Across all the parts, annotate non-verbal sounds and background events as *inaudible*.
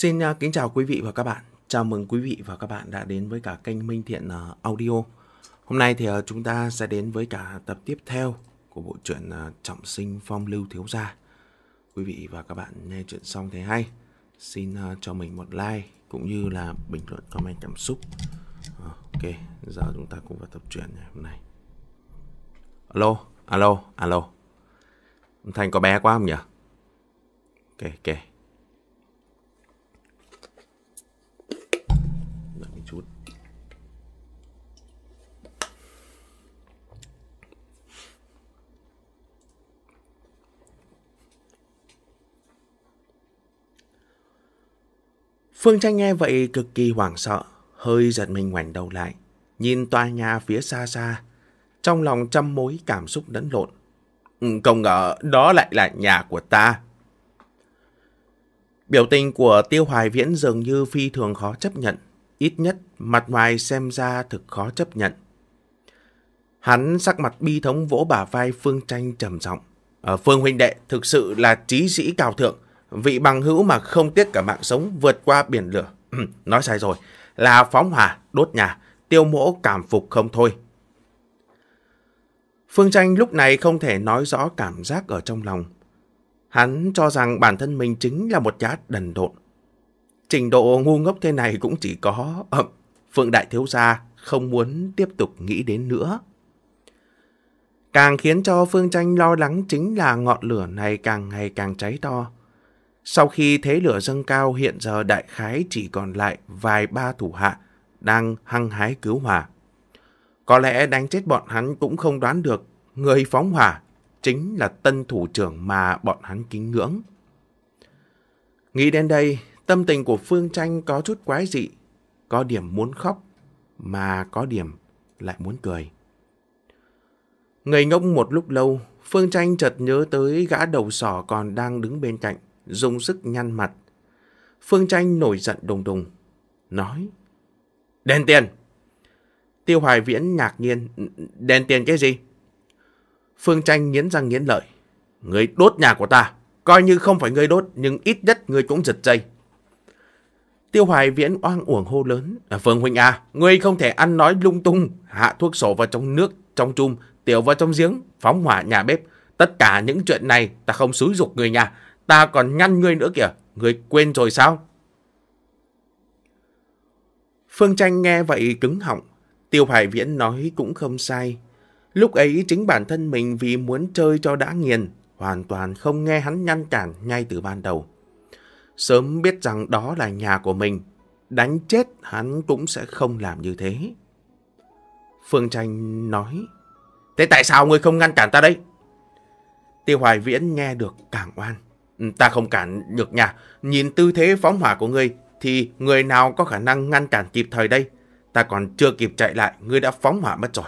Xin à, kính chào quý vị và các bạn. Chào mừng quý vị và các bạn đã đến với cả kênh Minh Thiện à, Audio. Hôm nay thì à, chúng ta sẽ đến với cả tập tiếp theo của bộ truyện Trọng sinh phong lưu thiếu gia. Quý vị và các bạn nghe chuyện xong thấy hay, xin cho mình một like cũng như là bình luận comment cảm xúc. Ok, giờ chúng ta cùng vào tập truyện ngày hôm nay. Alo, alo, alo. Thanh có bé quá không nhỉ? Ok, ok. Phương Tranh nghe vậy cực kỳ hoảng sợ, hơi giật mình ngoảnh đầu lại, nhìn tòa nhà phía xa xa, trong lòng trăm mối cảm xúc lẫn lộn. Ừ, không ngờ đó lại là nhà của ta. Biểu tình của Tiêu Hoài Viễn dường như phi thường khó chấp nhận, ít nhất mặt ngoài xem ra thực khó chấp nhận. Hắn sắc mặt bi thống vỗ bả vai Phương Tranh trầm giọng. À, Phương huynh đệ thực sự là trí sĩ cao thượng, vị bằng hữu mà không tiếc cả mạng sống vượt qua biển lửa. Nói sai rồi, là phóng hỏa, đốt nhà, tiêu mỗ cảm phục không thôi. Phương Tranh lúc này không thể nói rõ cảm giác ở trong lòng. Hắn cho rằng bản thân mình chính là một gã đần độn. Trình độ ngu ngốc thế này cũng chỉ có... Ờ, Phượng Đại Thiếu Gia không muốn tiếp tục nghĩ đến nữa. Càng khiến cho Phương Tranh lo lắng chính là ngọn lửa này càng ngày càng cháy to. Sau khi thế lửa dâng cao hiện giờ đại khái chỉ còn lại vài ba thủ hạ đang hăng hái cứu hỏa. Có lẽ đánh chết bọn hắn cũng không đoán được người phóng hỏa chính là tân thủ trưởng mà bọn hắn kính ngưỡng. Nghĩ đến đây, tâm tình của Phương Tranh có chút quái dị, có điểm muốn khóc mà có điểm lại muốn cười. người ngốc một lúc lâu, Phương Tranh chợt nhớ tới gã đầu sỏ còn đang đứng bên cạnh dùng sức nhăn mặt. Phương Tranh nổi giận đùng đùng, nói, đền tiền. Tiêu Hoài Viễn ngạc nhiên, đền tiền cái gì? Phương Tranh nghiến răng nghiến lợi, người đốt nhà của ta, coi như không phải người đốt nhưng ít nhất người cũng giật dây. Tiêu Hoài Viễn oang uổng hô lớn. À, Phương Huynh à, ngươi không thể ăn nói lung tung, hạ thuốc sổ vào trong nước, trong chum, tiểu vào trong giếng, phóng hỏa nhà bếp. Tất cả những chuyện này ta không xúi dục người nhà. Ta còn ngăn ngươi nữa kìa, ngươi quên rồi sao? Phương Tranh nghe vậy cứng họng, Tiêu Hải Viễn nói cũng không sai. Lúc ấy chính bản thân mình vì muốn chơi cho đã nghiền, hoàn toàn không nghe hắn ngăn cản ngay từ ban đầu. Sớm biết rằng đó là nhà của mình, đánh chết hắn cũng sẽ không làm như thế. Phương Tranh nói, Thế tại sao ngươi không ngăn cản ta đây? Tiêu Hoài Viễn nghe được càng oan. Ta không cản được nha. Nhìn tư thế phóng hỏa của ngươi thì người nào có khả năng ngăn cản kịp thời đây? Ta còn chưa kịp chạy lại, ngươi đã phóng hỏa mất rồi.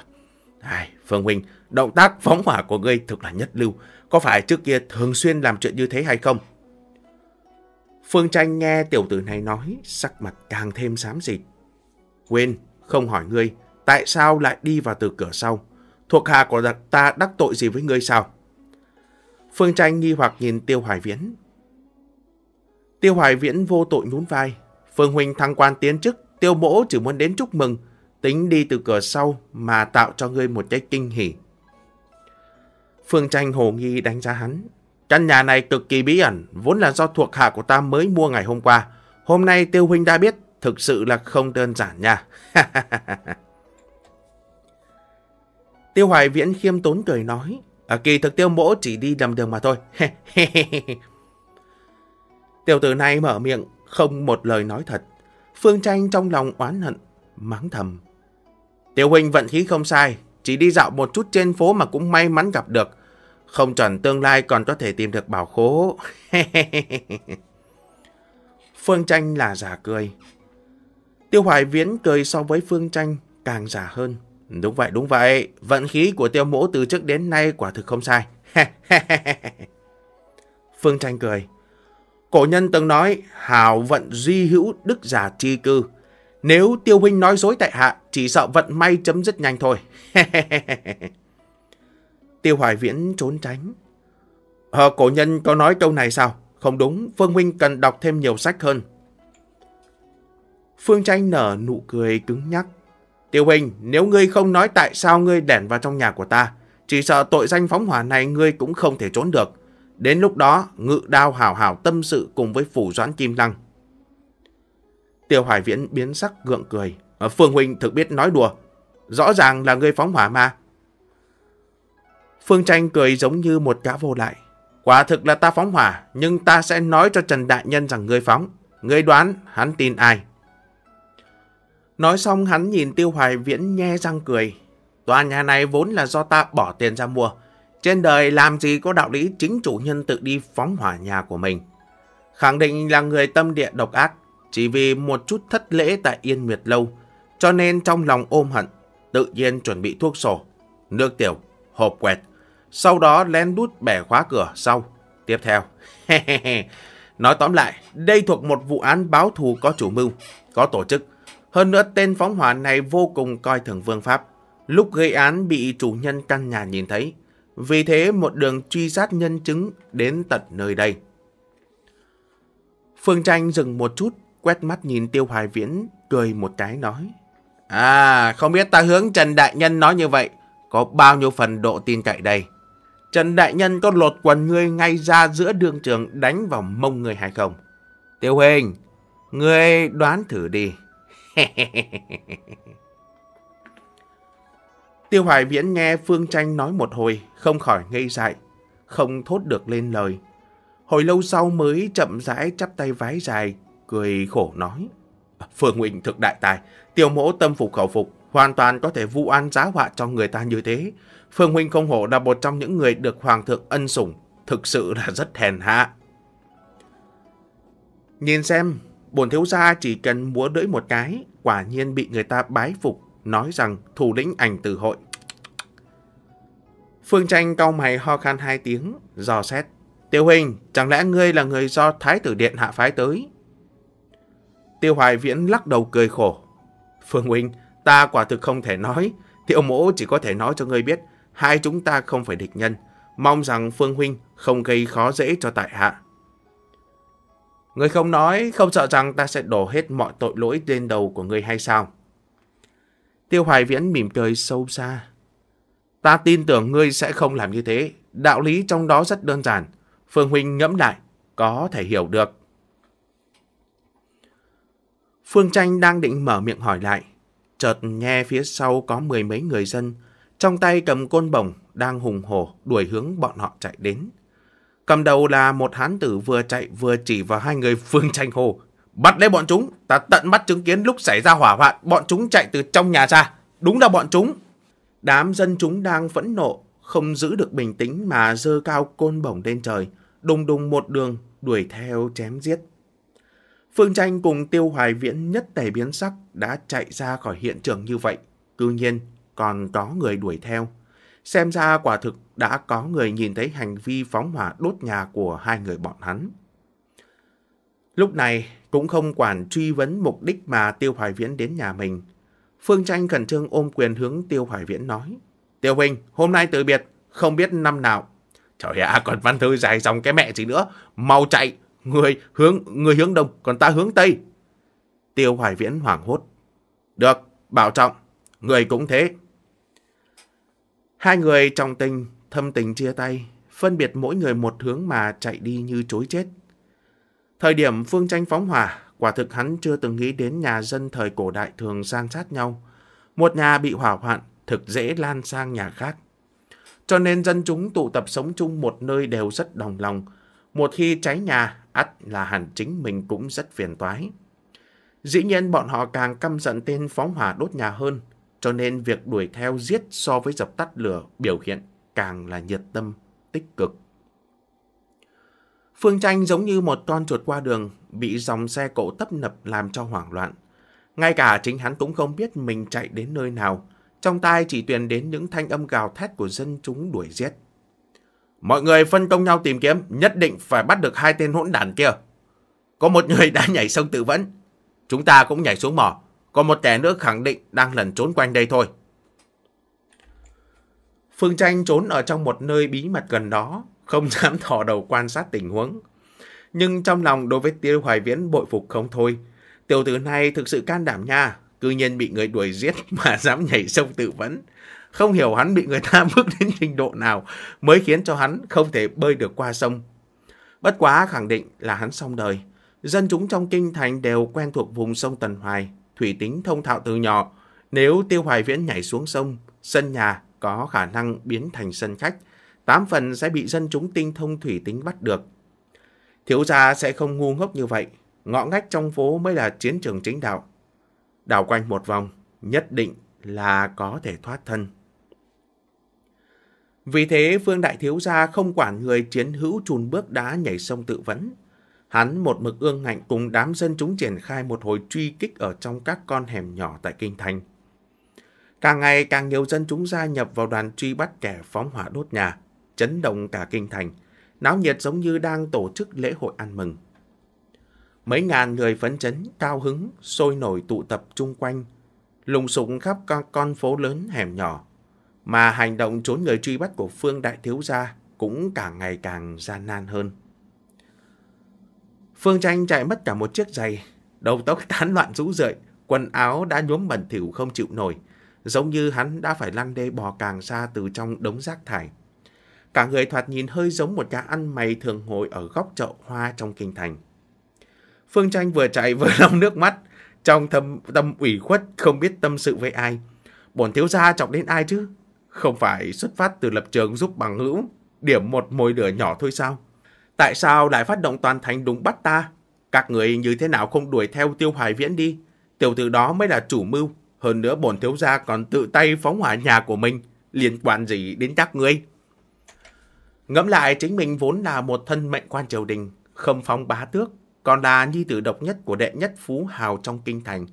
Ai, Phương Huynh, động tác phóng hỏa của ngươi thực là nhất lưu. Có phải trước kia thường xuyên làm chuyện như thế hay không? Phương Tranh nghe tiểu tử này nói, sắc mặt càng thêm xám xịt. Quên, không hỏi ngươi, tại sao lại đi vào từ cửa sau? Thuộc hạ của ta đắc tội gì với ngươi sao? Phương Tranh nghi hoặc nhìn Tiêu Hoài Viễn. Tiêu Hoài Viễn vô tội nhún vai. Phương Huynh thăng quan tiến chức, Tiêu Mỗ chỉ muốn đến chúc mừng, tính đi từ cửa sau mà tạo cho ngươi một cái kinh hỉ. Phương Tranh hồ nghi đánh giá hắn. Căn nhà này cực kỳ bí ẩn, vốn là do thuộc hạ của ta mới mua ngày hôm qua. Hôm nay Tiêu Huynh đã biết, thực sự là không đơn giản nha. *laughs* Tiêu Hoài Viễn khiêm tốn cười nói. À, kỳ thực tiêu mỗ chỉ đi nhầm đường mà thôi. *laughs* Tiểu tử này mở miệng, không một lời nói thật. Phương Tranh trong lòng oán hận, mắng thầm. Tiểu huynh vận khí không sai, chỉ đi dạo một chút trên phố mà cũng may mắn gặp được. Không chuẩn tương lai còn có thể tìm được bảo khố. *laughs* Phương Tranh là giả cười. Tiêu Hoài Viễn cười so với Phương Tranh càng giả hơn. Đúng vậy, đúng vậy. Vận khí của tiêu mũ từ trước đến nay quả thực không sai. *laughs* Phương Tranh cười. Cổ nhân từng nói, hào vận duy hữu đức giả chi cư. Nếu tiêu huynh nói dối tại hạ, chỉ sợ vận may chấm dứt nhanh thôi. *laughs* tiêu hoài viễn trốn tránh. Ờ, cổ nhân có nói câu này sao? Không đúng, Phương huynh cần đọc thêm nhiều sách hơn. Phương Tranh nở nụ cười cứng nhắc. Tiêu huynh, nếu ngươi không nói tại sao ngươi đẻn vào trong nhà của ta, chỉ sợ tội danh phóng hỏa này ngươi cũng không thể trốn được. Đến lúc đó, ngự đao hào hào tâm sự cùng với phủ doãn kim lăng. Tiêu hoài viễn biến sắc gượng cười. Ờ, Phương huynh thực biết nói đùa. Rõ ràng là ngươi phóng hỏa mà. Phương tranh cười giống như một cá vô lại. Quả thực là ta phóng hỏa, nhưng ta sẽ nói cho Trần Đại Nhân rằng ngươi phóng. Ngươi đoán hắn tin ai? Nói xong hắn nhìn Tiêu Hoài Viễn nhe răng cười. Tòa nhà này vốn là do ta bỏ tiền ra mua. Trên đời làm gì có đạo lý chính chủ nhân tự đi phóng hỏa nhà của mình. Khẳng định là người tâm địa độc ác, chỉ vì một chút thất lễ tại Yên Nguyệt Lâu, cho nên trong lòng ôm hận, tự nhiên chuẩn bị thuốc sổ, nước tiểu, hộp quẹt, sau đó lén đút bẻ khóa cửa sau. Tiếp theo, *laughs* nói tóm lại, đây thuộc một vụ án báo thù có chủ mưu, có tổ chức, hơn nữa tên phóng hỏa này vô cùng coi thường vương pháp. Lúc gây án bị chủ nhân căn nhà nhìn thấy. Vì thế một đường truy sát nhân chứng đến tận nơi đây. Phương Tranh dừng một chút, quét mắt nhìn Tiêu Hoài Viễn, cười một cái nói. À, không biết ta hướng Trần Đại Nhân nói như vậy, có bao nhiêu phần độ tin cậy đây? Trần Đại Nhân có lột quần ngươi ngay ra giữa đường trường đánh vào mông người hay không? Tiêu Huỳnh, ngươi đoán thử đi. *laughs* Tiêu Hoài Viễn nghe Phương Tranh nói một hồi, không khỏi ngây dại, không thốt được lên lời. Hồi lâu sau mới chậm rãi chắp tay vái dài, cười khổ nói. Phương Huỳnh thực đại tài, tiêu mỗ tâm phục khẩu phục, hoàn toàn có thể vu an giá họa cho người ta như thế. Phương Huỳnh không hổ là một trong những người được Hoàng thượng ân sủng, thực sự là rất hèn hạ. Nhìn xem, Bổn thiếu gia chỉ cần múa đỡi một cái, quả nhiên bị người ta bái phục, nói rằng thủ lĩnh ảnh tử hội. Phương Tranh cau mày ho khan hai tiếng, dò xét. Tiêu Hình, chẳng lẽ ngươi là người do Thái tử Điện hạ phái tới? Tiêu Hoài Viễn lắc đầu cười khổ. Phương Huynh, ta quả thực không thể nói. Tiêu mỗ chỉ có thể nói cho ngươi biết, hai chúng ta không phải địch nhân. Mong rằng Phương Huynh không gây khó dễ cho tại hạ. Người không nói, không sợ rằng ta sẽ đổ hết mọi tội lỗi lên đầu của người hay sao? Tiêu Hoài Viễn mỉm cười sâu xa. Ta tin tưởng ngươi sẽ không làm như thế. Đạo lý trong đó rất đơn giản. Phương Huynh ngẫm lại, có thể hiểu được. Phương Tranh đang định mở miệng hỏi lại. Chợt nghe phía sau có mười mấy người dân, trong tay cầm côn bổng đang hùng hổ đuổi hướng bọn họ chạy đến. Cầm đầu là một hán tử vừa chạy vừa chỉ vào hai người Phương Tranh Hồ. Bắt lấy bọn chúng, ta tận mắt chứng kiến lúc xảy ra hỏa hoạn, bọn chúng chạy từ trong nhà ra. Đúng là bọn chúng. Đám dân chúng đang phẫn nộ, không giữ được bình tĩnh mà dơ cao côn bổng lên trời, đùng đùng một đường, đuổi theo chém giết. Phương Tranh cùng Tiêu Hoài Viễn nhất tẩy biến sắc đã chạy ra khỏi hiện trường như vậy. Cứ nhiên, còn có người đuổi theo. Xem ra quả thực đã có người nhìn thấy hành vi phóng hỏa đốt nhà của hai người bọn hắn. Lúc này cũng không quản truy vấn mục đích mà Tiêu Hoài Viễn đến nhà mình. Phương Tranh khẩn trương ôm quyền hướng Tiêu Hoài Viễn nói. Tiêu Huynh, hôm nay từ biệt, không biết năm nào. Trời ạ, còn văn thư dài dòng cái mẹ gì nữa. Mau chạy, người hướng người hướng đông, còn ta hướng tây. Tiêu Hoài Viễn hoảng hốt. Được, bảo trọng, người cũng thế. Hai người trọng tình, thâm tình chia tay, phân biệt mỗi người một hướng mà chạy đi như chối chết. Thời điểm phương tranh phóng hỏa, quả thực hắn chưa từng nghĩ đến nhà dân thời cổ đại thường san sát nhau. Một nhà bị hỏa hoạn, thực dễ lan sang nhà khác. Cho nên dân chúng tụ tập sống chung một nơi đều rất đồng lòng. Một khi cháy nhà, ắt là hẳn chính mình cũng rất phiền toái. Dĩ nhiên bọn họ càng căm giận tên phóng hỏa đốt nhà hơn, cho nên việc đuổi theo giết so với dập tắt lửa biểu hiện càng là nhiệt tâm, tích cực. Phương Tranh giống như một con chuột qua đường bị dòng xe cộ tấp nập làm cho hoảng loạn. Ngay cả chính hắn cũng không biết mình chạy đến nơi nào. Trong tai chỉ tuyền đến những thanh âm gào thét của dân chúng đuổi giết. Mọi người phân công nhau tìm kiếm, nhất định phải bắt được hai tên hỗn đản kia. Có một người đã nhảy sông tự vẫn. Chúng ta cũng nhảy xuống mỏ, còn một kẻ nữa khẳng định đang lẩn trốn quanh đây thôi. Phương Tranh trốn ở trong một nơi bí mật gần đó, không *laughs* dám thò đầu quan sát tình huống. Nhưng trong lòng đối với Tiêu Hoài Viễn bội phục không thôi. Tiểu tử này thực sự can đảm nha, cư nhiên bị người đuổi giết *laughs* mà dám nhảy sông tự vẫn. Không hiểu hắn bị người ta *laughs* bước đến trình độ nào mới khiến cho hắn không thể bơi được qua sông. Bất quá khẳng định là hắn xong đời. Dân chúng trong kinh thành đều quen thuộc vùng sông Tần Hoài, thủy tính thông thạo từ nhỏ. Nếu Tiêu Hoài Viễn nhảy xuống sông, sân nhà có khả năng biến thành sân khách. Tám phần sẽ bị dân chúng tinh thông thủy tính bắt được. Thiếu gia sẽ không ngu ngốc như vậy. Ngõ ngách trong phố mới là chiến trường chính đạo. Đảo quanh một vòng, nhất định là có thể thoát thân. Vì thế Phương Đại Thiếu Gia không quản người chiến hữu trùn bước đá nhảy sông tự vấn. Hắn một mực ương ngạnh cùng đám dân chúng triển khai một hồi truy kích ở trong các con hẻm nhỏ tại Kinh Thành. Càng ngày càng nhiều dân chúng gia nhập vào đoàn truy bắt kẻ phóng hỏa đốt nhà, chấn động cả Kinh Thành, náo nhiệt giống như đang tổ chức lễ hội ăn mừng. Mấy ngàn người phấn chấn, cao hứng, sôi nổi tụ tập chung quanh, lùng sụng khắp các con phố lớn hẻm nhỏ, mà hành động trốn người truy bắt của Phương Đại Thiếu Gia cũng càng ngày càng gian nan hơn. Phương Tranh chạy mất cả một chiếc giày, đầu tóc *laughs* tán loạn rũ rượi, quần áo đã nhuốm bẩn thỉu không chịu nổi, giống như hắn đã phải lăn đê bò càng xa từ trong đống rác thải. Cả người thoạt nhìn hơi giống một nhà ăn mày thường ngồi ở góc chợ hoa trong kinh thành. Phương Tranh vừa chạy vừa lòng *laughs* nước mắt, trong thâm, tâm ủy khuất không biết tâm sự với ai. Bổn thiếu gia chọc đến ai chứ? Không phải xuất phát từ lập trường giúp bằng hữu, điểm một môi lửa nhỏ thôi sao? Tại sao lại phát động toàn thành đúng bắt ta? Các người như thế nào không đuổi theo tiêu hoài viễn đi? Tiểu tử đó mới là chủ mưu. Hơn nữa bổn thiếu gia còn tự tay phóng hỏa nhà của mình. Liên quan gì đến các ngươi? Ngẫm lại chính mình vốn là một thân mệnh quan triều đình, không phóng bá tước, còn là nhi tử độc nhất của đệ nhất phú hào trong kinh thành.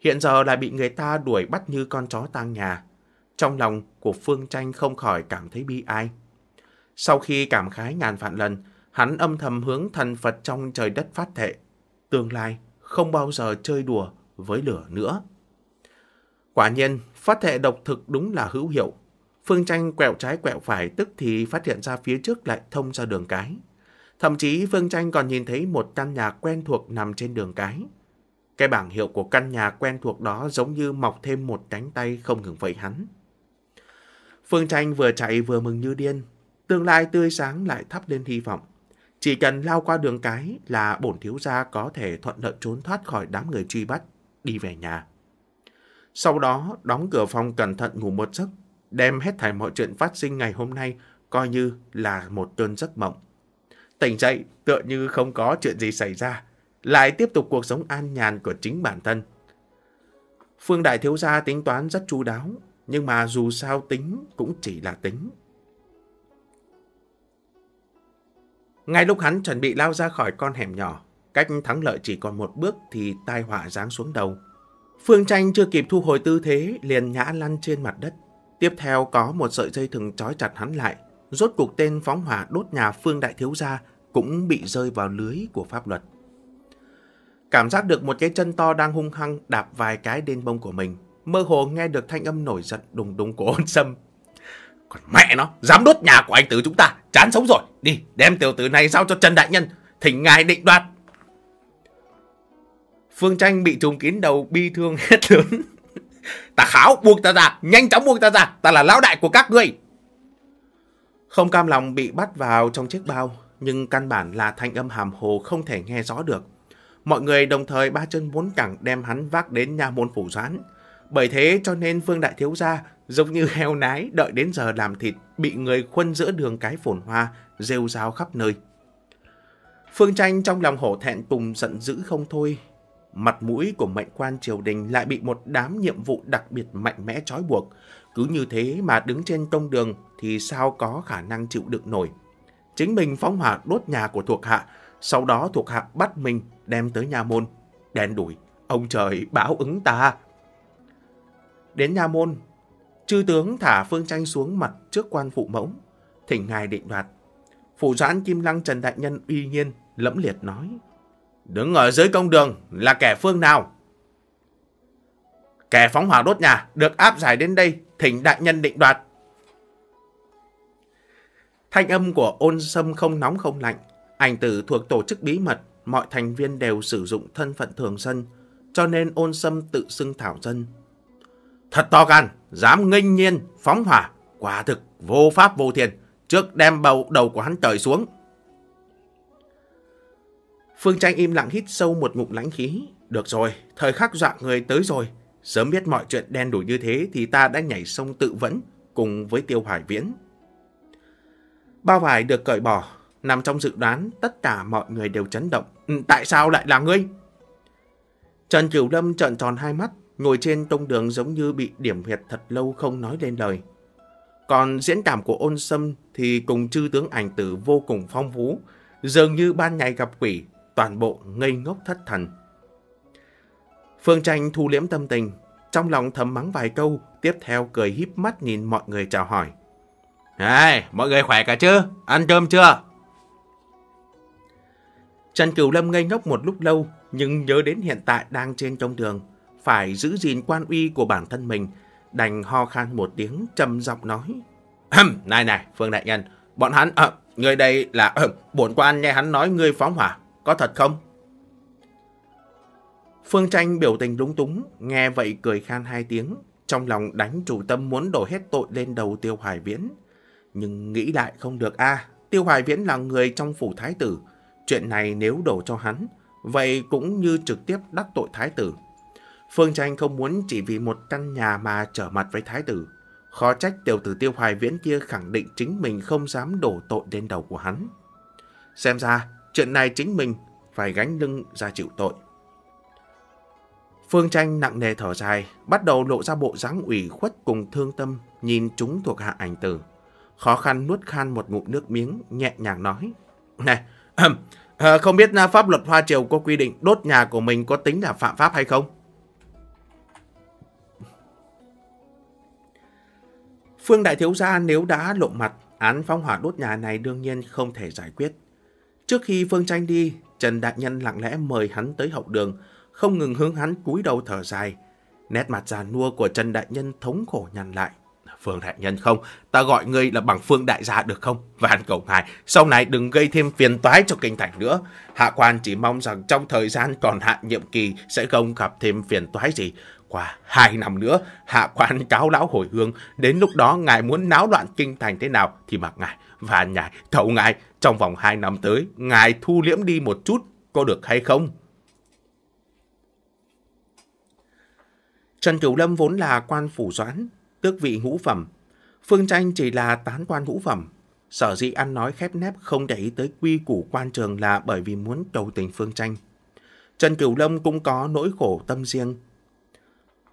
Hiện giờ lại bị người ta đuổi bắt như con chó tang nhà. Trong lòng của Phương Tranh không khỏi cảm thấy bi ai. Sau khi cảm khái ngàn vạn lần, Hắn âm thầm hướng thần Phật trong trời đất phát thệ, tương lai không bao giờ chơi đùa với lửa nữa. Quả nhiên, phát thệ độc thực đúng là hữu hiệu. Phương Tranh quẹo trái quẹo phải tức thì phát hiện ra phía trước lại thông ra đường cái. Thậm chí Phương Tranh còn nhìn thấy một căn nhà quen thuộc nằm trên đường cái. Cái bảng hiệu của căn nhà quen thuộc đó giống như mọc thêm một cánh tay không ngừng vẫy hắn. Phương Tranh vừa chạy vừa mừng như điên, tương lai tươi sáng lại thắp lên hy vọng. Chỉ cần lao qua đường cái là bổn thiếu gia có thể thuận lợi trốn thoát khỏi đám người truy bắt, đi về nhà. Sau đó đóng cửa phòng cẩn thận ngủ một giấc, đem hết thảy mọi chuyện phát sinh ngày hôm nay coi như là một cơn giấc mộng. Tỉnh dậy tựa như không có chuyện gì xảy ra, lại tiếp tục cuộc sống an nhàn của chính bản thân. Phương Đại Thiếu Gia tính toán rất chu đáo, nhưng mà dù sao tính cũng chỉ là tính. Ngay lúc hắn chuẩn bị lao ra khỏi con hẻm nhỏ, cách thắng lợi chỉ còn một bước thì tai họa giáng xuống đầu. Phương Tranh chưa kịp thu hồi tư thế, liền ngã lăn trên mặt đất. Tiếp theo có một sợi dây thừng trói chặt hắn lại, rốt cuộc tên phóng hỏa đốt nhà Phương Đại Thiếu Gia cũng bị rơi vào lưới của pháp luật. Cảm giác được một cái chân to đang hung hăng đạp vài cái đên bông của mình, mơ hồ nghe được thanh âm nổi giận đùng đùng của ôn sâm còn mẹ nó, dám đốt nhà của anh tử chúng ta, chán sống rồi. Đi, đem tiểu tử này giao cho Trần Đại Nhân, thỉnh ngài định đoạt. Phương Tranh bị trùng kín đầu bi thương *laughs* hết lớn. ta kháo, buông ta ra, nhanh chóng buông ta ra, ta là lão đại của các ngươi. Không cam lòng bị bắt vào trong chiếc bao, nhưng căn bản là thanh âm hàm hồ không thể nghe rõ được. Mọi người đồng thời ba chân bốn cẳng đem hắn vác đến nhà môn phủ doãn. Bởi thế cho nên Phương Đại Thiếu Gia Giống như heo nái đợi đến giờ làm thịt bị người khuân giữa đường cái phồn hoa, rêu rao khắp nơi. Phương Tranh trong lòng hổ thẹn tùng giận dữ không thôi. Mặt mũi của mệnh quan triều đình lại bị một đám nhiệm vụ đặc biệt mạnh mẽ trói buộc. Cứ như thế mà đứng trên công đường thì sao có khả năng chịu được nổi. Chính mình phóng hỏa đốt nhà của thuộc hạ, sau đó thuộc hạ bắt mình đem tới nhà môn. Đèn đuổi, ông trời báo ứng ta. Đến nhà môn, Chư tướng thả phương tranh xuống mặt trước quan phụ mẫu, thỉnh ngài định đoạt. Phụ doãn Kim Lăng Trần Đại Nhân uy nhiên, lẫm liệt nói. Đứng ở dưới công đường là kẻ phương nào? Kẻ phóng hỏa đốt nhà được áp giải đến đây, thỉnh đại nhân định đoạt. Thanh âm của ôn sâm không nóng không lạnh, ảnh tử thuộc tổ chức bí mật, mọi thành viên đều sử dụng thân phận thường dân, cho nên ôn sâm tự xưng thảo dân. Thật to gan, dám nghênh nhiên phóng hỏa, quả thực vô pháp vô thiền trước đem bầu đầu của hắn trời xuống. Phương Tranh im lặng hít sâu một ngụm lãnh khí. Được rồi, thời khắc dọa người tới rồi. Sớm biết mọi chuyện đen đủ như thế thì ta đã nhảy sông tự vẫn cùng với Tiêu Hải Viễn. Bao vải được cởi bỏ, nằm trong dự đoán tất cả mọi người đều chấn động. Ừ, tại sao lại là ngươi? Trần cửu Lâm trợn tròn hai mắt, ngồi trên tông đường giống như bị điểm huyệt thật lâu không nói lên lời. Còn diễn cảm của ôn sâm thì cùng chư tướng ảnh tử vô cùng phong phú, dường như ban ngày gặp quỷ, toàn bộ ngây ngốc thất thần. Phương Tranh thu liễm tâm tình, trong lòng thầm mắng vài câu, tiếp theo cười híp mắt nhìn mọi người chào hỏi. Này, mọi người khỏe cả chứ? Ăn cơm chưa? Trần Cửu Lâm ngây ngốc một lúc lâu, nhưng nhớ đến hiện tại đang trên trong đường phải giữ gìn quan uy của bản thân mình, đành ho khan một tiếng trầm giọng nói. này này, Phương Đại Nhân, bọn hắn, à, người đây là, à, bổn quan nghe hắn nói ngươi phóng hỏa, có thật không? Phương Tranh biểu tình đúng túng, nghe vậy cười khan hai tiếng, trong lòng đánh chủ tâm muốn đổ hết tội lên đầu Tiêu Hoài Viễn. Nhưng nghĩ lại không được a Tiêu Hoài Viễn là người trong phủ thái tử, chuyện này nếu đổ cho hắn, vậy cũng như trực tiếp đắc tội thái tử. Phương Tranh không muốn chỉ vì một căn nhà mà trở mặt với thái tử. Khó trách tiểu tử tiêu hoài viễn kia khẳng định chính mình không dám đổ tội lên đầu của hắn. Xem ra, chuyện này chính mình phải gánh lưng ra chịu tội. Phương Tranh nặng nề thở dài, bắt đầu lộ ra bộ dáng ủy khuất cùng thương tâm, nhìn chúng thuộc hạ ảnh tử. Khó khăn nuốt khan một ngụm nước miếng, nhẹ nhàng nói. Này, *clears throat* ờ, không biết pháp luật Hoa Triều có quy định đốt nhà của mình có tính là phạm pháp hay không? Phương Đại Thiếu Gia nếu đã lộ mặt, án phóng hỏa đốt nhà này đương nhiên không thể giải quyết. Trước khi Phương Tranh đi, Trần Đại Nhân lặng lẽ mời hắn tới hậu đường, không ngừng hướng hắn cúi đầu thở dài. Nét mặt già nua của Trần Đại Nhân thống khổ nhằn lại. Phương Đại Nhân không, ta gọi ngươi là bằng Phương Đại Gia được không? Vạn cầu ngài, sau này đừng gây thêm phiền toái cho kinh thành nữa. Hạ quan chỉ mong rằng trong thời gian còn hạn nhiệm kỳ sẽ không gặp thêm phiền toái gì. Qua hai năm nữa, hạ quan cáo lão hồi hương, đến lúc đó ngài muốn náo loạn kinh thành thế nào thì mặc ngài, và ngài thầu ngài, trong vòng hai năm tới, ngài thu liễm đi một chút, có được hay không? Trần Cửu Lâm vốn là quan phủ doãn, tước vị ngũ phẩm. Phương Tranh chỉ là tán quan ngũ phẩm. Sở dĩ ăn nói khép nép không để ý tới quy củ quan trường là bởi vì muốn cầu tình Phương Tranh. Trần Cửu Lâm cũng có nỗi khổ tâm riêng,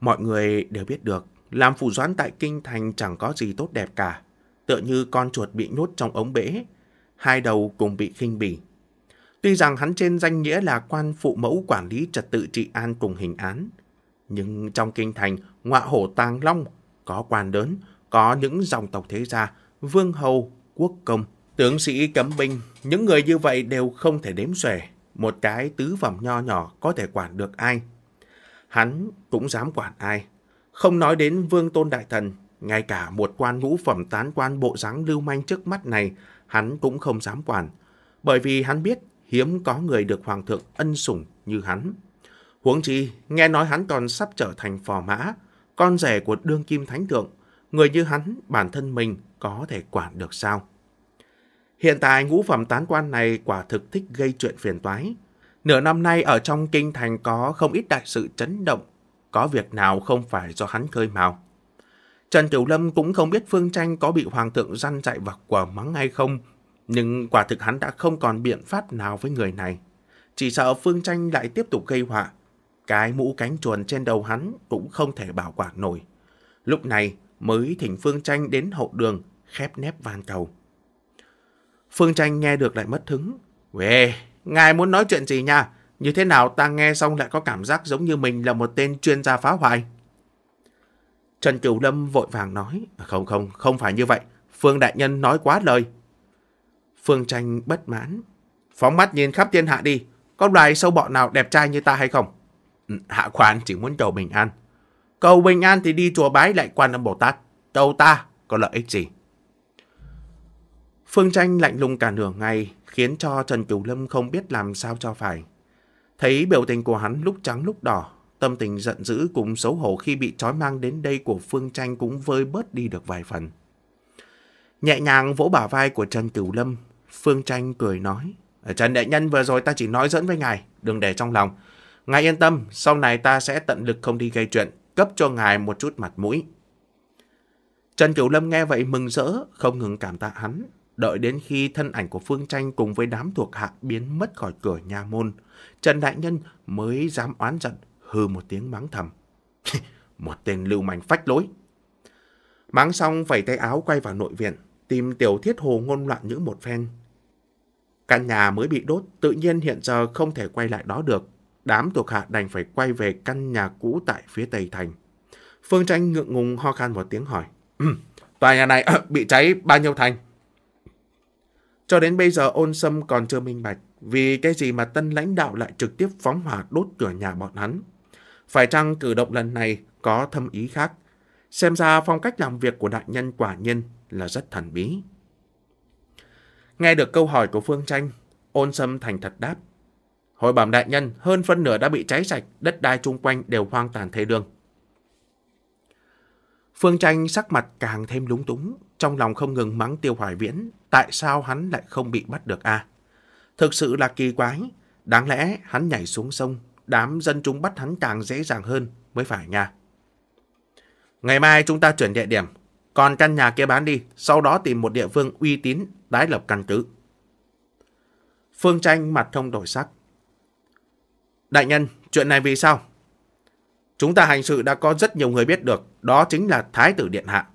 Mọi người đều biết được, làm phủ doãn tại kinh thành chẳng có gì tốt đẹp cả. Tựa như con chuột bị nhốt trong ống bể, hai đầu cùng bị khinh bỉ. Tuy rằng hắn trên danh nghĩa là quan phụ mẫu quản lý trật tự trị an cùng hình án, nhưng trong kinh thành, ngọa hổ tàng long, có quan lớn, có những dòng tộc thế gia, vương hầu, quốc công, tướng sĩ cấm binh, những người như vậy đều không thể đếm xuể. Một cái tứ phẩm nho nhỏ có thể quản được ai, hắn cũng dám quản ai. Không nói đến vương tôn đại thần, ngay cả một quan ngũ phẩm tán quan bộ dáng lưu manh trước mắt này, hắn cũng không dám quản. Bởi vì hắn biết hiếm có người được hoàng thượng ân sủng như hắn. Huống chi, nghe nói hắn còn sắp trở thành phò mã, con rể của đương kim thánh thượng, người như hắn bản thân mình có thể quản được sao? Hiện tại ngũ phẩm tán quan này quả thực thích gây chuyện phiền toái. Nửa năm nay ở trong kinh thành có không ít đại sự chấn động, có việc nào không phải do hắn khơi mào. Trần Tiểu Lâm cũng không biết Phương Tranh có bị Hoàng thượng răn dạy và quả mắng hay không, nhưng quả thực hắn đã không còn biện pháp nào với người này. Chỉ sợ Phương Tranh lại tiếp tục gây họa. Cái mũ cánh chuồn trên đầu hắn cũng không thể bảo quản nổi. Lúc này mới thỉnh Phương Tranh đến hậu đường, khép nép van cầu. Phương Tranh nghe được lại mất hứng, về. Ngài muốn nói chuyện gì nha? Như thế nào ta nghe xong lại có cảm giác giống như mình là một tên chuyên gia phá hoại? Trần Cửu Lâm vội vàng nói. Không không, không phải như vậy. Phương Đại Nhân nói quá lời. Phương Tranh bất mãn. Phóng mắt nhìn khắp thiên hạ đi. Có loài sâu bọ nào đẹp trai như ta hay không? Ừ, hạ khoan chỉ muốn cầu bình an. Cầu bình an thì đi chùa bái lại quan âm Bồ Tát. Cầu ta có lợi ích gì? Phương Tranh lạnh lùng cả nửa ngày, khiến cho Trần Cửu Lâm không biết làm sao cho phải. Thấy biểu tình của hắn lúc trắng lúc đỏ, tâm tình giận dữ cùng xấu hổ khi bị trói mang đến đây của Phương Tranh cũng vơi bớt đi được vài phần. Nhẹ nhàng vỗ bả vai của Trần Cửu Lâm, Phương Tranh cười nói. Trần Đại Nhân vừa rồi ta chỉ nói dẫn với ngài, đừng để trong lòng. Ngài yên tâm, sau này ta sẽ tận lực không đi gây chuyện, cấp cho ngài một chút mặt mũi. Trần Cửu Lâm nghe vậy mừng rỡ, không ngừng cảm tạ hắn. Đợi đến khi thân ảnh của Phương Tranh cùng với đám thuộc hạ biến mất khỏi cửa nhà môn, Trần Đại Nhân mới dám oán giận, hừ một tiếng mắng thầm. *laughs* một tên lưu manh phách lối. Mắng xong vẩy tay áo quay vào nội viện, tìm tiểu thiết hồ ngôn loạn những một phen. Căn nhà mới bị đốt, tự nhiên hiện giờ không thể quay lại đó được. Đám thuộc hạ đành phải quay về căn nhà cũ tại phía Tây Thành. Phương Tranh ngượng ngùng ho khan một tiếng hỏi. Tòa nhà này ờ, bị cháy bao nhiêu thành? Cho đến bây giờ ôn sâm còn chưa minh bạch vì cái gì mà tân lãnh đạo lại trực tiếp phóng hỏa đốt cửa nhà bọn hắn. Phải chăng cử động lần này có thâm ý khác? Xem ra phong cách làm việc của đại nhân quả nhiên là rất thần bí. Nghe được câu hỏi của Phương Tranh, ôn sâm thành thật đáp. Hồi bẩm đại nhân, hơn phân nửa đã bị cháy sạch, đất đai chung quanh đều hoang tàn thế đường. Phương Tranh sắc mặt càng thêm lúng túng, trong lòng không ngừng mắng Tiêu Hoài Viễn, tại sao hắn lại không bị bắt được a? Thực sự là kỳ quái, đáng lẽ hắn nhảy xuống sông, đám dân chúng bắt hắn càng dễ dàng hơn mới phải nha. Ngày mai chúng ta chuyển địa điểm, còn căn nhà kia bán đi, sau đó tìm một địa phương uy tín, tái lập căn cứ. Phương Tranh mặt không đổi sắc. Đại nhân, chuyện này vì sao? Chúng ta hành sự đã có rất nhiều người biết được, đó chính là Thái tử Điện Hạ.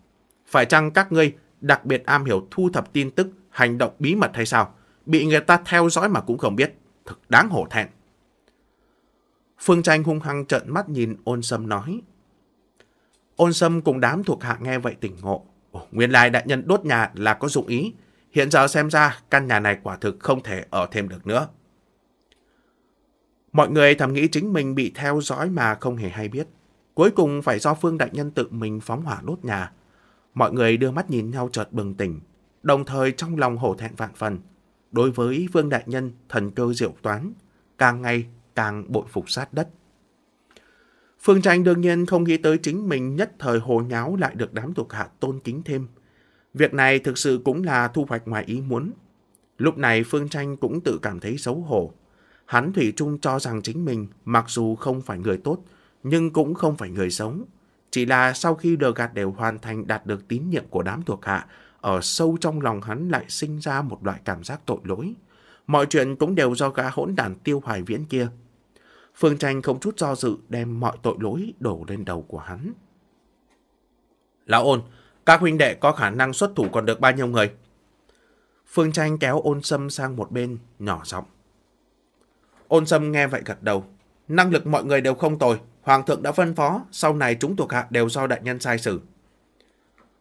Phải chăng các ngươi đặc biệt am hiểu thu thập tin tức, hành động bí mật hay sao? Bị người ta theo dõi mà cũng không biết, thật đáng hổ thẹn. Phương Tranh hung hăng trợn mắt nhìn ôn sâm nói. Ôn sâm cùng đám thuộc hạ nghe vậy tỉnh ngộ. Ồ, nguyên lai đại nhân đốt nhà là có dụng ý. Hiện giờ xem ra căn nhà này quả thực không thể ở thêm được nữa. Mọi người thầm nghĩ chính mình bị theo dõi mà không hề hay biết. Cuối cùng phải do Phương Đại Nhân tự mình phóng hỏa đốt nhà. Mọi người đưa mắt nhìn nhau chợt bừng tỉnh, đồng thời trong lòng hổ thẹn vạn phần. Đối với Phương Đại Nhân, thần cơ diệu toán, càng ngày càng bội phục sát đất. Phương Tranh đương nhiên không nghĩ tới chính mình nhất thời hồ nháo lại được đám thuộc hạ tôn kính thêm. Việc này thực sự cũng là thu hoạch ngoài ý muốn. Lúc này Phương Tranh cũng tự cảm thấy xấu hổ, Hắn Thủy Trung cho rằng chính mình, mặc dù không phải người tốt, nhưng cũng không phải người sống. Chỉ là sau khi đờ gạt đều hoàn thành đạt được tín nhiệm của đám thuộc hạ, ở sâu trong lòng hắn lại sinh ra một loại cảm giác tội lỗi. Mọi chuyện cũng đều do gã hỗn đàn tiêu hoài viễn kia. Phương Tranh không chút do dự đem mọi tội lỗi đổ lên đầu của hắn. Lão ôn, các huynh đệ có khả năng xuất thủ còn được bao nhiêu người? Phương Tranh kéo ôn sâm sang một bên, nhỏ giọng. Ôn sâm nghe vậy gật đầu. Năng lực mọi người đều không tồi, Hoàng thượng đã phân phó, sau này chúng thuộc hạ đều do đại nhân sai xử.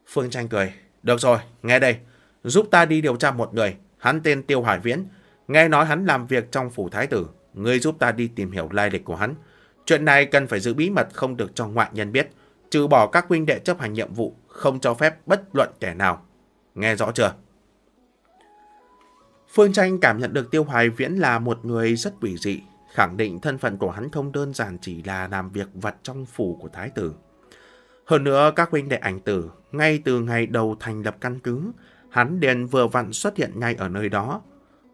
Phương Tranh cười. Được rồi, nghe đây. Giúp ta đi điều tra một người, hắn tên Tiêu Hải Viễn. Nghe nói hắn làm việc trong phủ thái tử, ngươi giúp ta đi tìm hiểu lai lịch của hắn. Chuyện này cần phải giữ bí mật không được cho ngoại nhân biết, trừ bỏ các huynh đệ chấp hành nhiệm vụ, không cho phép bất luận kẻ nào. Nghe rõ chưa? Phương Tranh cảm nhận được Tiêu Hoài Viễn là một người rất quỷ dị, khẳng định thân phận của hắn không đơn giản chỉ là làm việc vật trong phủ của thái tử. Hơn nữa các huynh đệ ảnh tử, ngay từ ngày đầu thành lập căn cứ, hắn liền vừa vặn xuất hiện ngay ở nơi đó.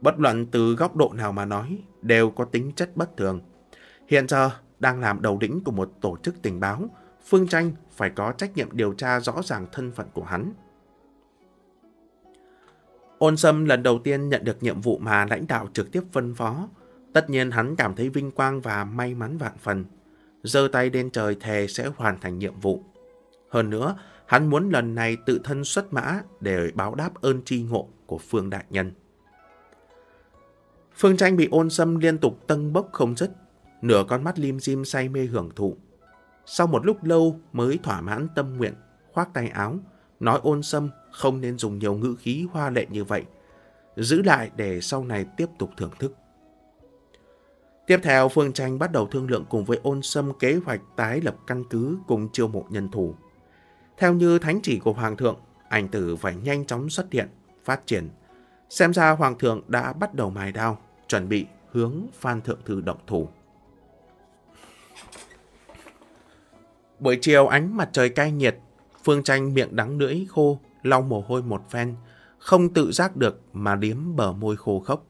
Bất luận từ góc độ nào mà nói, đều có tính chất bất thường. Hiện giờ, đang làm đầu đỉnh của một tổ chức tình báo, Phương Tranh phải có trách nhiệm điều tra rõ ràng thân phận của hắn. Ôn Sâm lần đầu tiên nhận được nhiệm vụ mà lãnh đạo trực tiếp phân phó. Tất nhiên hắn cảm thấy vinh quang và may mắn vạn phần. giơ tay lên trời thề sẽ hoàn thành nhiệm vụ. Hơn nữa, hắn muốn lần này tự thân xuất mã để báo đáp ơn tri ngộ của Phương Đại Nhân. Phương Tranh bị ôn sâm liên tục tâng bốc không dứt, nửa con mắt lim dim say mê hưởng thụ. Sau một lúc lâu mới thỏa mãn tâm nguyện, khoác tay áo, nói ôn sâm không nên dùng nhiều ngữ khí hoa lệ như vậy. Giữ lại để sau này tiếp tục thưởng thức. Tiếp theo, Phương Tranh bắt đầu thương lượng cùng với ôn sâm kế hoạch tái lập căn cứ cùng chiêu mộ nhân thủ. Theo như thánh chỉ của Hoàng thượng, ảnh tử phải nhanh chóng xuất hiện, phát triển. Xem ra Hoàng thượng đã bắt đầu mài đao, chuẩn bị hướng Phan Thượng Thư động thủ. Buổi chiều ánh mặt trời cay nhiệt, Phương Tranh miệng đắng lưỡi khô, lau mồ hôi một phen, không tự giác được mà liếm bờ môi khô khốc.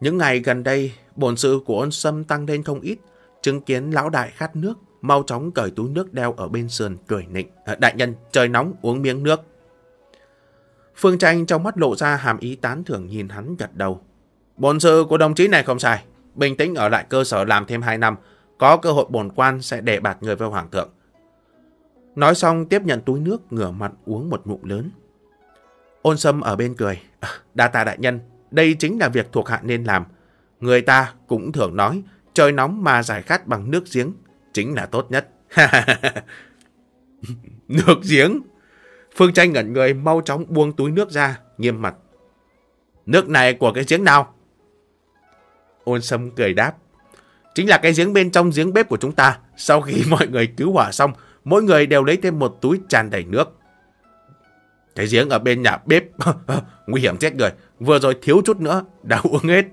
Những ngày gần đây, bổn sự của ôn sâm tăng lên không ít, chứng kiến lão đại khát nước, mau chóng cởi túi nước đeo ở bên sườn cười nịnh. Ờ, đại nhân, trời nóng, uống miếng nước. Phương Tranh trong mắt lộ ra hàm ý tán thưởng nhìn hắn gật đầu. Bổn sự của đồng chí này không sai, bình tĩnh ở lại cơ sở làm thêm 2 năm, có cơ hội bổn quan sẽ đề bạt người với hoàng thượng. Nói xong tiếp nhận túi nước ngửa mặt uống một ngụm lớn. Ôn sâm ở bên cười. À, đa tạ đại nhân, đây chính là việc thuộc hạ nên làm. Người ta cũng thường nói, trời nóng mà giải khát bằng nước giếng chính là tốt nhất. *laughs* nước giếng? Phương Tranh ngẩn người mau chóng buông túi nước ra, nghiêm mặt. Nước này của cái giếng nào? Ôn sâm cười đáp. Chính là cái giếng bên trong giếng bếp của chúng ta. Sau khi *laughs* mọi người cứu hỏa xong, mỗi người đều lấy thêm một túi tràn đầy nước. Cái giếng ở bên nhà bếp, *laughs* nguy hiểm chết người, vừa rồi thiếu chút nữa, đã *laughs* uống hết.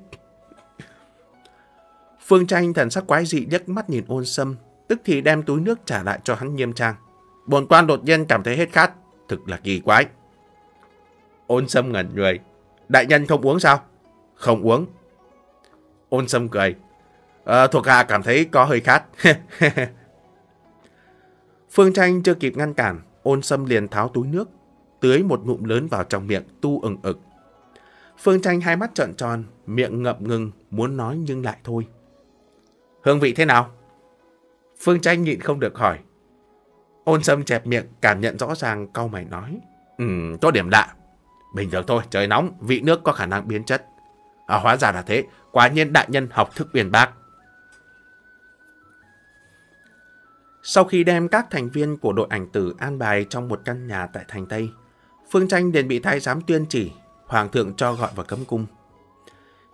Phương Tranh thần sắc quái dị nhấc mắt nhìn ôn sâm, tức thì đem túi nước trả lại cho hắn nghiêm trang. Bồn quan đột nhiên cảm thấy hết khát, thực là kỳ quái. Ôn sâm ngẩn người, đại nhân không uống sao? Không uống. Ôn sâm cười, à, thuộc hạ cảm thấy có hơi khát. *laughs* Phương Tranh chưa kịp ngăn cản, ôn sâm liền tháo túi nước, tưới một ngụm lớn vào trong miệng tu ừng ực. Phương Tranh hai mắt trợn tròn, miệng ngậm ngừng, muốn nói nhưng lại thôi. Hương vị thế nào? Phương Tranh nhịn không được hỏi. Ôn sâm chẹp miệng, cảm nhận rõ ràng câu mày nói. Ừ, có điểm lạ. Bình thường thôi, trời nóng, vị nước có khả năng biến chất. À, hóa ra là thế, quả nhiên đại nhân học thức uyên bác. Sau khi đem các thành viên của đội ảnh tử an bài trong một căn nhà tại thành Tây, Phương Tranh liền bị thái giám tuyên chỉ, Hoàng thượng cho gọi vào cấm cung.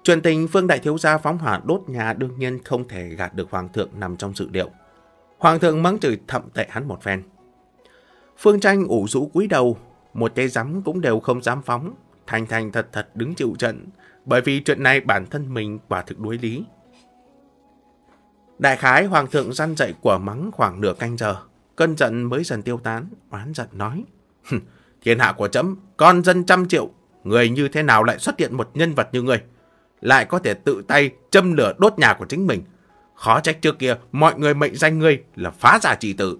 Truyền tình Phương Đại Thiếu Gia phóng hỏa đốt nhà đương nhiên không thể gạt được Hoàng thượng nằm trong dự liệu. Hoàng thượng mắng chửi thậm tệ hắn một phen. Phương Tranh ủ rũ cúi đầu, một cái giấm cũng đều không dám phóng, thành thành thật thật đứng chịu trận, bởi vì chuyện này bản thân mình quả thực đuối lý. Đại khái hoàng thượng răn dậy của mắng khoảng nửa canh giờ. Cơn giận mới dần tiêu tán, oán giận nói. Thiên hạ của chấm con dân trăm triệu, người như thế nào lại xuất hiện một nhân vật như người? Lại có thể tự tay châm lửa đốt nhà của chính mình. Khó trách trước kia mọi người mệnh danh ngươi là phá giả trị tử.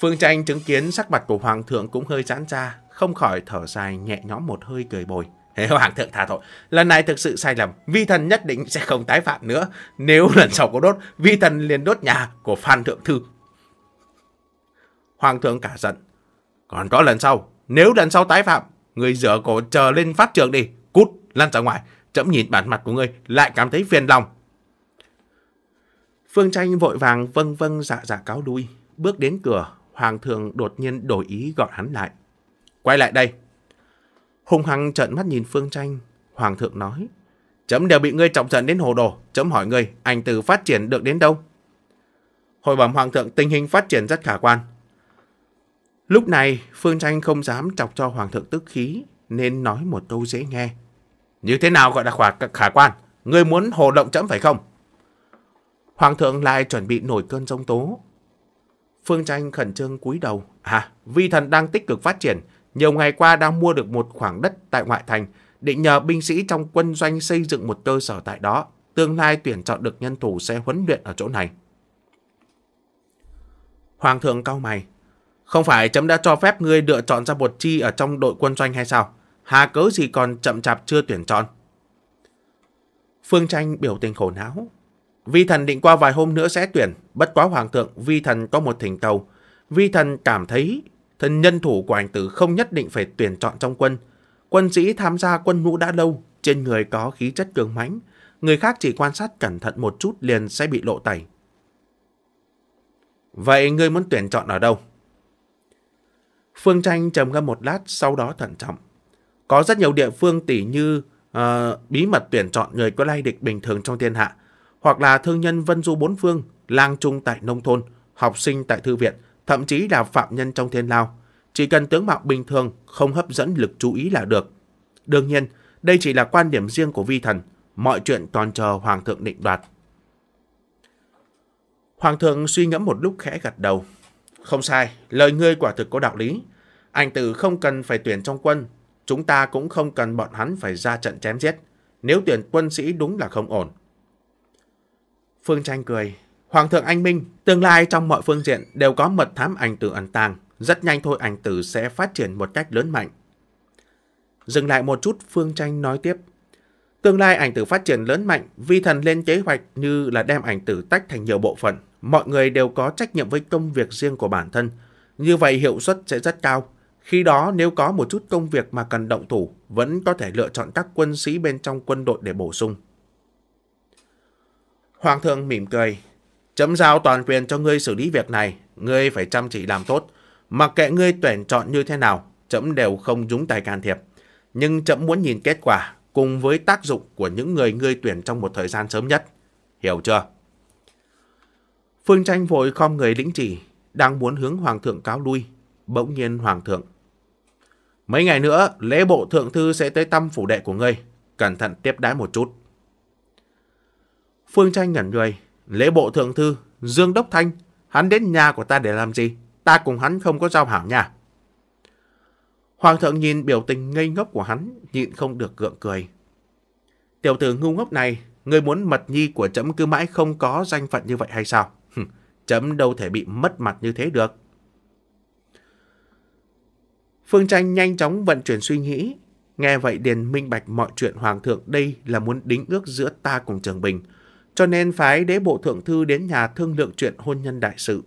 Phương Tranh chứng kiến sắc mặt của hoàng thượng cũng hơi giãn ra, không khỏi thở dài nhẹ nhõm một hơi cười bồi. Hoàng thượng tha tội, lần này thực sự sai lầm, vi thần nhất định sẽ không tái phạm nữa. Nếu lần sau có đốt, vi thần liền đốt nhà của Phan Thượng Thư. Hoàng thượng cả giận. Còn có lần sau, nếu lần sau tái phạm, người rửa cổ chờ lên phát trường đi, cút, lăn ra ngoài. Chậm nhìn bản mặt của ngươi lại cảm thấy phiền lòng. Phương Tranh vội vàng vâng vâng dạ dạ cáo lui. Bước đến cửa, Hoàng thượng đột nhiên đổi ý gọi hắn lại. Quay lại đây, hùng hăng trợn mắt nhìn Phương Tranh, Hoàng thượng nói. Chấm đều bị ngươi trọng giận đến hồ đồ, chấm hỏi ngươi, ảnh từ phát triển được đến đâu? Hồi bẩm Hoàng thượng tình hình phát triển rất khả quan. Lúc này, Phương Tranh không dám chọc cho Hoàng thượng tức khí, nên nói một câu dễ nghe. Như thế nào gọi là khả, khả quan? Ngươi muốn hồ động chấm phải không? Hoàng thượng lại chuẩn bị nổi cơn giông tố. Phương Tranh khẩn trương cúi đầu. À, vi thần đang tích cực phát triển, nhiều ngày qua đang mua được một khoảng đất tại ngoại thành, định nhờ binh sĩ trong quân doanh xây dựng một cơ sở tại đó. Tương lai tuyển chọn được nhân thủ sẽ huấn luyện ở chỗ này. Hoàng thượng cao mày. Không phải chấm đã cho phép ngươi lựa chọn ra một chi ở trong đội quân doanh hay sao? Hà cớ gì còn chậm chạp chưa tuyển chọn? Phương Tranh biểu tình khổ não. Vi thần định qua vài hôm nữa sẽ tuyển, bất quá hoàng thượng, vi thần có một thỉnh cầu. Vi thần cảm thấy thân nhân thủ của hoàng tử không nhất định phải tuyển chọn trong quân. Quân sĩ tham gia quân ngũ đã lâu, trên người có khí chất cường mãnh, người khác chỉ quan sát cẩn thận một chút liền sẽ bị lộ tẩy. Vậy ngươi muốn tuyển chọn ở đâu? Phương Tranh trầm ngâm một lát sau đó thận trọng. Có rất nhiều địa phương tỉ như uh, bí mật tuyển chọn người có lai địch bình thường trong thiên hạ, hoặc là thương nhân vân du bốn phương, lang trung tại nông thôn, học sinh tại thư viện, thậm chí là phạm nhân trong thiên lao. Chỉ cần tướng mạo bình thường, không hấp dẫn lực chú ý là được. Đương nhiên, đây chỉ là quan điểm riêng của vi thần, mọi chuyện toàn chờ Hoàng thượng định đoạt. Hoàng thượng suy ngẫm một lúc khẽ gật đầu. Không sai, lời ngươi quả thực có đạo lý. Anh tử không cần phải tuyển trong quân, chúng ta cũng không cần bọn hắn phải ra trận chém giết. Nếu tuyển quân sĩ đúng là không ổn. Phương Tranh cười, Hoàng thượng anh Minh, tương lai trong mọi phương diện đều có mật thám ảnh tử ẩn tàng. Rất nhanh thôi ảnh tử sẽ phát triển một cách lớn mạnh. Dừng lại một chút, Phương Tranh nói tiếp. Tương lai ảnh tử phát triển lớn mạnh, vi thần lên kế hoạch như là đem ảnh tử tách thành nhiều bộ phận. Mọi người đều có trách nhiệm với công việc riêng của bản thân. Như vậy hiệu suất sẽ rất cao. Khi đó nếu có một chút công việc mà cần động thủ, vẫn có thể lựa chọn các quân sĩ bên trong quân đội để bổ sung. Hoàng thượng mỉm cười, Chấm giao toàn quyền cho ngươi xử lý việc này, ngươi phải chăm chỉ làm tốt. Mặc kệ ngươi tuyển chọn như thế nào, chấm đều không dúng tay can thiệp. Nhưng chấm muốn nhìn kết quả cùng với tác dụng của những người ngươi tuyển trong một thời gian sớm nhất. Hiểu chưa? Phương Tranh vội khom người lĩnh chỉ, đang muốn hướng Hoàng thượng cáo lui. Bỗng nhiên Hoàng thượng. Mấy ngày nữa, lễ bộ thượng thư sẽ tới thăm phủ đệ của ngươi. Cẩn thận tiếp đái một chút. Phương Tranh ngẩn người, Lễ bộ thượng thư, Dương Đốc Thanh, hắn đến nhà của ta để làm gì? Ta cùng hắn không có giao hảo nha Hoàng thượng nhìn biểu tình ngây ngốc của hắn, nhịn không được gượng cười. Tiểu tử ngu ngốc này, ngươi muốn mật nhi của chấm cứ mãi không có danh phận như vậy hay sao? chấm đâu thể bị mất mặt như thế được. Phương Tranh nhanh chóng vận chuyển suy nghĩ. Nghe vậy Điền minh bạch mọi chuyện Hoàng thượng đây là muốn đính ước giữa ta cùng Trường Bình cho nên phái đế bộ thượng thư đến nhà thương lượng chuyện hôn nhân đại sự.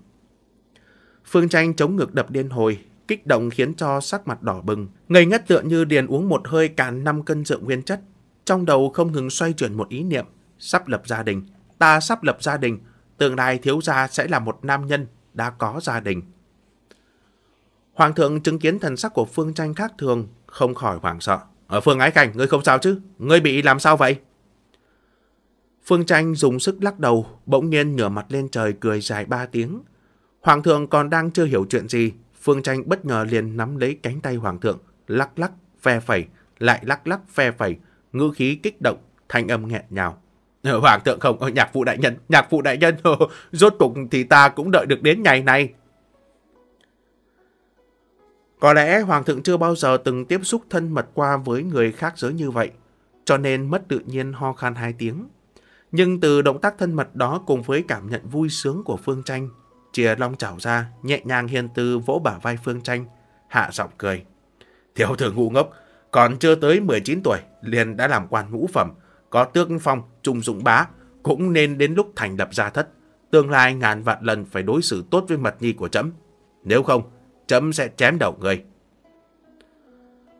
Phương Tranh chống ngược đập điên hồi, kích động khiến cho sắc mặt đỏ bừng, ngây ngất tựa như điền uống một hơi cạn 5 cân rượu nguyên chất. Trong đầu không ngừng xoay chuyển một ý niệm, sắp lập gia đình, ta sắp lập gia đình, tương lai thiếu gia sẽ là một nam nhân đã có gia đình. Hoàng thượng chứng kiến thần sắc của Phương Tranh khác thường, không khỏi hoảng sợ. Ở Phương Ái Cảnh, ngươi không sao chứ? Ngươi bị làm sao vậy? Phương Tranh dùng sức lắc đầu, bỗng nhiên ngửa mặt lên trời cười dài ba tiếng. Hoàng thượng còn đang chưa hiểu chuyện gì, Phương Tranh bất ngờ liền nắm lấy cánh tay Hoàng thượng, lắc lắc, phe phẩy, lại lắc lắc, phe phẩy, ngữ khí kích động, thanh âm nghẹn nhào. Ờ, hoàng thượng không, ờ, nhạc phụ đại nhân, nhạc phụ đại nhân, *laughs* rốt cục thì ta cũng đợi được đến ngày này. Có lẽ Hoàng thượng chưa bao giờ từng tiếp xúc thân mật qua với người khác giới như vậy, cho nên mất tự nhiên ho khan hai tiếng. Nhưng từ động tác thân mật đó cùng với cảm nhận vui sướng của Phương Tranh, chia long chảo ra, nhẹ nhàng hiền từ vỗ bả vai Phương Tranh, hạ giọng cười. Thiếu thừa ngu ngốc, còn chưa tới 19 tuổi, liền đã làm quan ngũ phẩm, có tước phong, trung dụng bá, cũng nên đến lúc thành lập gia thất. Tương lai ngàn vạn lần phải đối xử tốt với mật nhi của trẫm Nếu không, trẫm sẽ chém đầu người.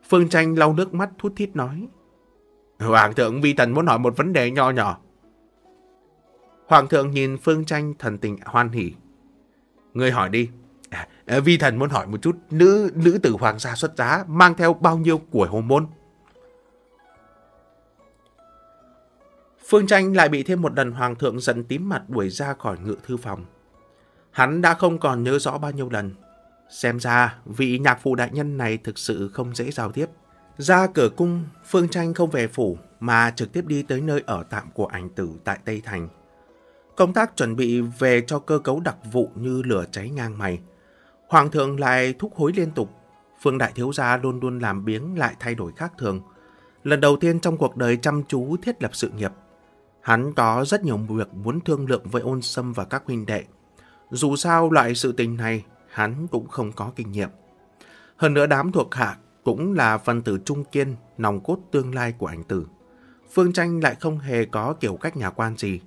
Phương Tranh lau nước mắt thút thít nói. Hoàng thượng vi thần muốn hỏi một vấn đề nho nhỏ. Hoàng thượng nhìn Phương Tranh thần tình hoan hỉ. người hỏi đi. À, à, vi thần muốn hỏi một chút, nữ nữ tử hoàng gia xuất giá mang theo bao nhiêu của hồ môn? Phương Tranh lại bị thêm một lần hoàng thượng giận tím mặt đuổi ra khỏi ngự thư phòng. Hắn đã không còn nhớ rõ bao nhiêu lần. Xem ra, vị nhạc phụ đại nhân này thực sự không dễ giao tiếp. Ra cửa cung, Phương Tranh không về phủ mà trực tiếp đi tới nơi ở tạm của ảnh tử tại Tây Thành. Công tác chuẩn bị về cho cơ cấu đặc vụ như lửa cháy ngang mày. Hoàng thượng lại thúc hối liên tục. Phương Đại Thiếu Gia luôn luôn làm biếng lại thay đổi khác thường. Lần đầu tiên trong cuộc đời chăm chú thiết lập sự nghiệp. Hắn có rất nhiều việc muốn thương lượng với ôn sâm và các huynh đệ. Dù sao loại sự tình này, hắn cũng không có kinh nghiệm. Hơn nữa đám thuộc hạ cũng là phần tử trung kiên, nòng cốt tương lai của ảnh tử. Phương Tranh lại không hề có kiểu cách nhà quan gì.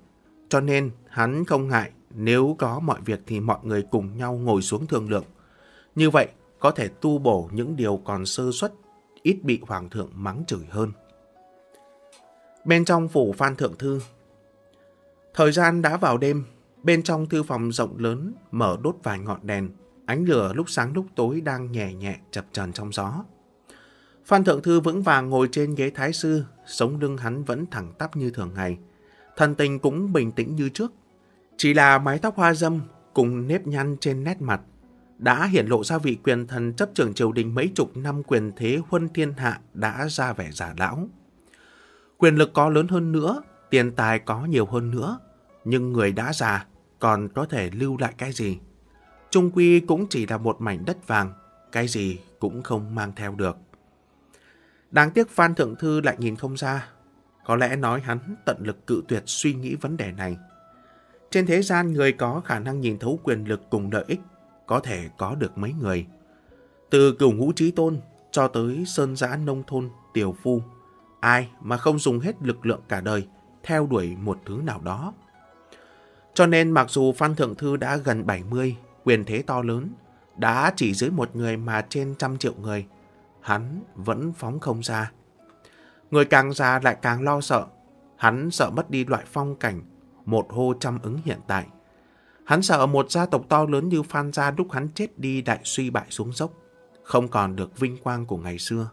Cho nên, hắn không ngại nếu có mọi việc thì mọi người cùng nhau ngồi xuống thương lượng. Như vậy có thể tu bổ những điều còn sơ suất, ít bị hoàng thượng mắng chửi hơn. Bên trong phủ Phan Thượng Thư Thời gian đã vào đêm, bên trong thư phòng rộng lớn mở đốt vài ngọn đèn, ánh lửa lúc sáng lúc tối đang nhẹ nhẹ chập trần trong gió. Phan Thượng Thư vững vàng ngồi trên ghế thái sư, sống lưng hắn vẫn thẳng tắp như thường ngày thân tình cũng bình tĩnh như trước. Chỉ là mái tóc hoa dâm cùng nếp nhăn trên nét mặt đã hiển lộ ra vị quyền thần chấp trưởng triều đình mấy chục năm quyền thế huân thiên hạ đã ra vẻ giả lão. Quyền lực có lớn hơn nữa, tiền tài có nhiều hơn nữa, nhưng người đã già còn có thể lưu lại cái gì? Trung quy cũng chỉ là một mảnh đất vàng, cái gì cũng không mang theo được. Đáng tiếc Phan Thượng Thư lại nhìn không ra, có lẽ nói hắn tận lực cự tuyệt suy nghĩ vấn đề này. Trên thế gian người có khả năng nhìn thấu quyền lực cùng lợi ích có thể có được mấy người. Từ cửu ngũ trí tôn cho tới sơn giã nông thôn tiểu phu, ai mà không dùng hết lực lượng cả đời theo đuổi một thứ nào đó. Cho nên mặc dù Phan Thượng Thư đã gần 70, quyền thế to lớn, đã chỉ dưới một người mà trên trăm triệu người, hắn vẫn phóng không ra Người càng già lại càng lo sợ. Hắn sợ mất đi loại phong cảnh, một hô trăm ứng hiện tại. Hắn sợ một gia tộc to lớn như Phan gia lúc hắn chết đi đại suy bại xuống dốc, không còn được vinh quang của ngày xưa.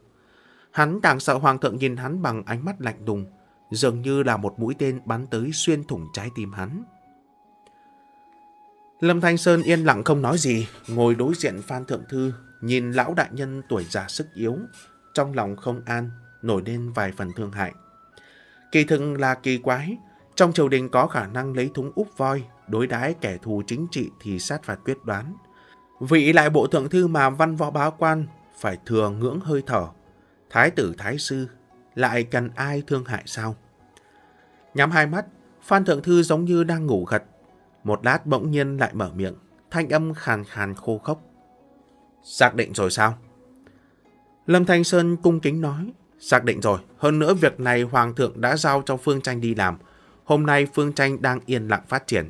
Hắn càng sợ hoàng thượng nhìn hắn bằng ánh mắt lạnh đùng, dường như là một mũi tên bắn tới xuyên thủng trái tim hắn. Lâm Thanh Sơn yên lặng không nói gì, ngồi đối diện Phan Thượng Thư, nhìn lão đại nhân tuổi già sức yếu, trong lòng không an nổi lên vài phần thương hại. Kỳ thực là kỳ quái, trong triều đình có khả năng lấy thúng úp voi, đối đái kẻ thù chính trị thì sát phạt quyết đoán. Vị lại bộ thượng thư mà văn võ báo quan phải thừa ngưỡng hơi thở. Thái tử thái sư lại cần ai thương hại sao? Nhắm hai mắt, Phan Thượng Thư giống như đang ngủ gật. Một lát bỗng nhiên lại mở miệng, thanh âm khàn khàn khô khốc. Xác định rồi sao? Lâm Thanh Sơn cung kính nói, Xác định rồi, hơn nữa việc này Hoàng thượng đã giao cho Phương Tranh đi làm. Hôm nay Phương Tranh đang yên lặng phát triển.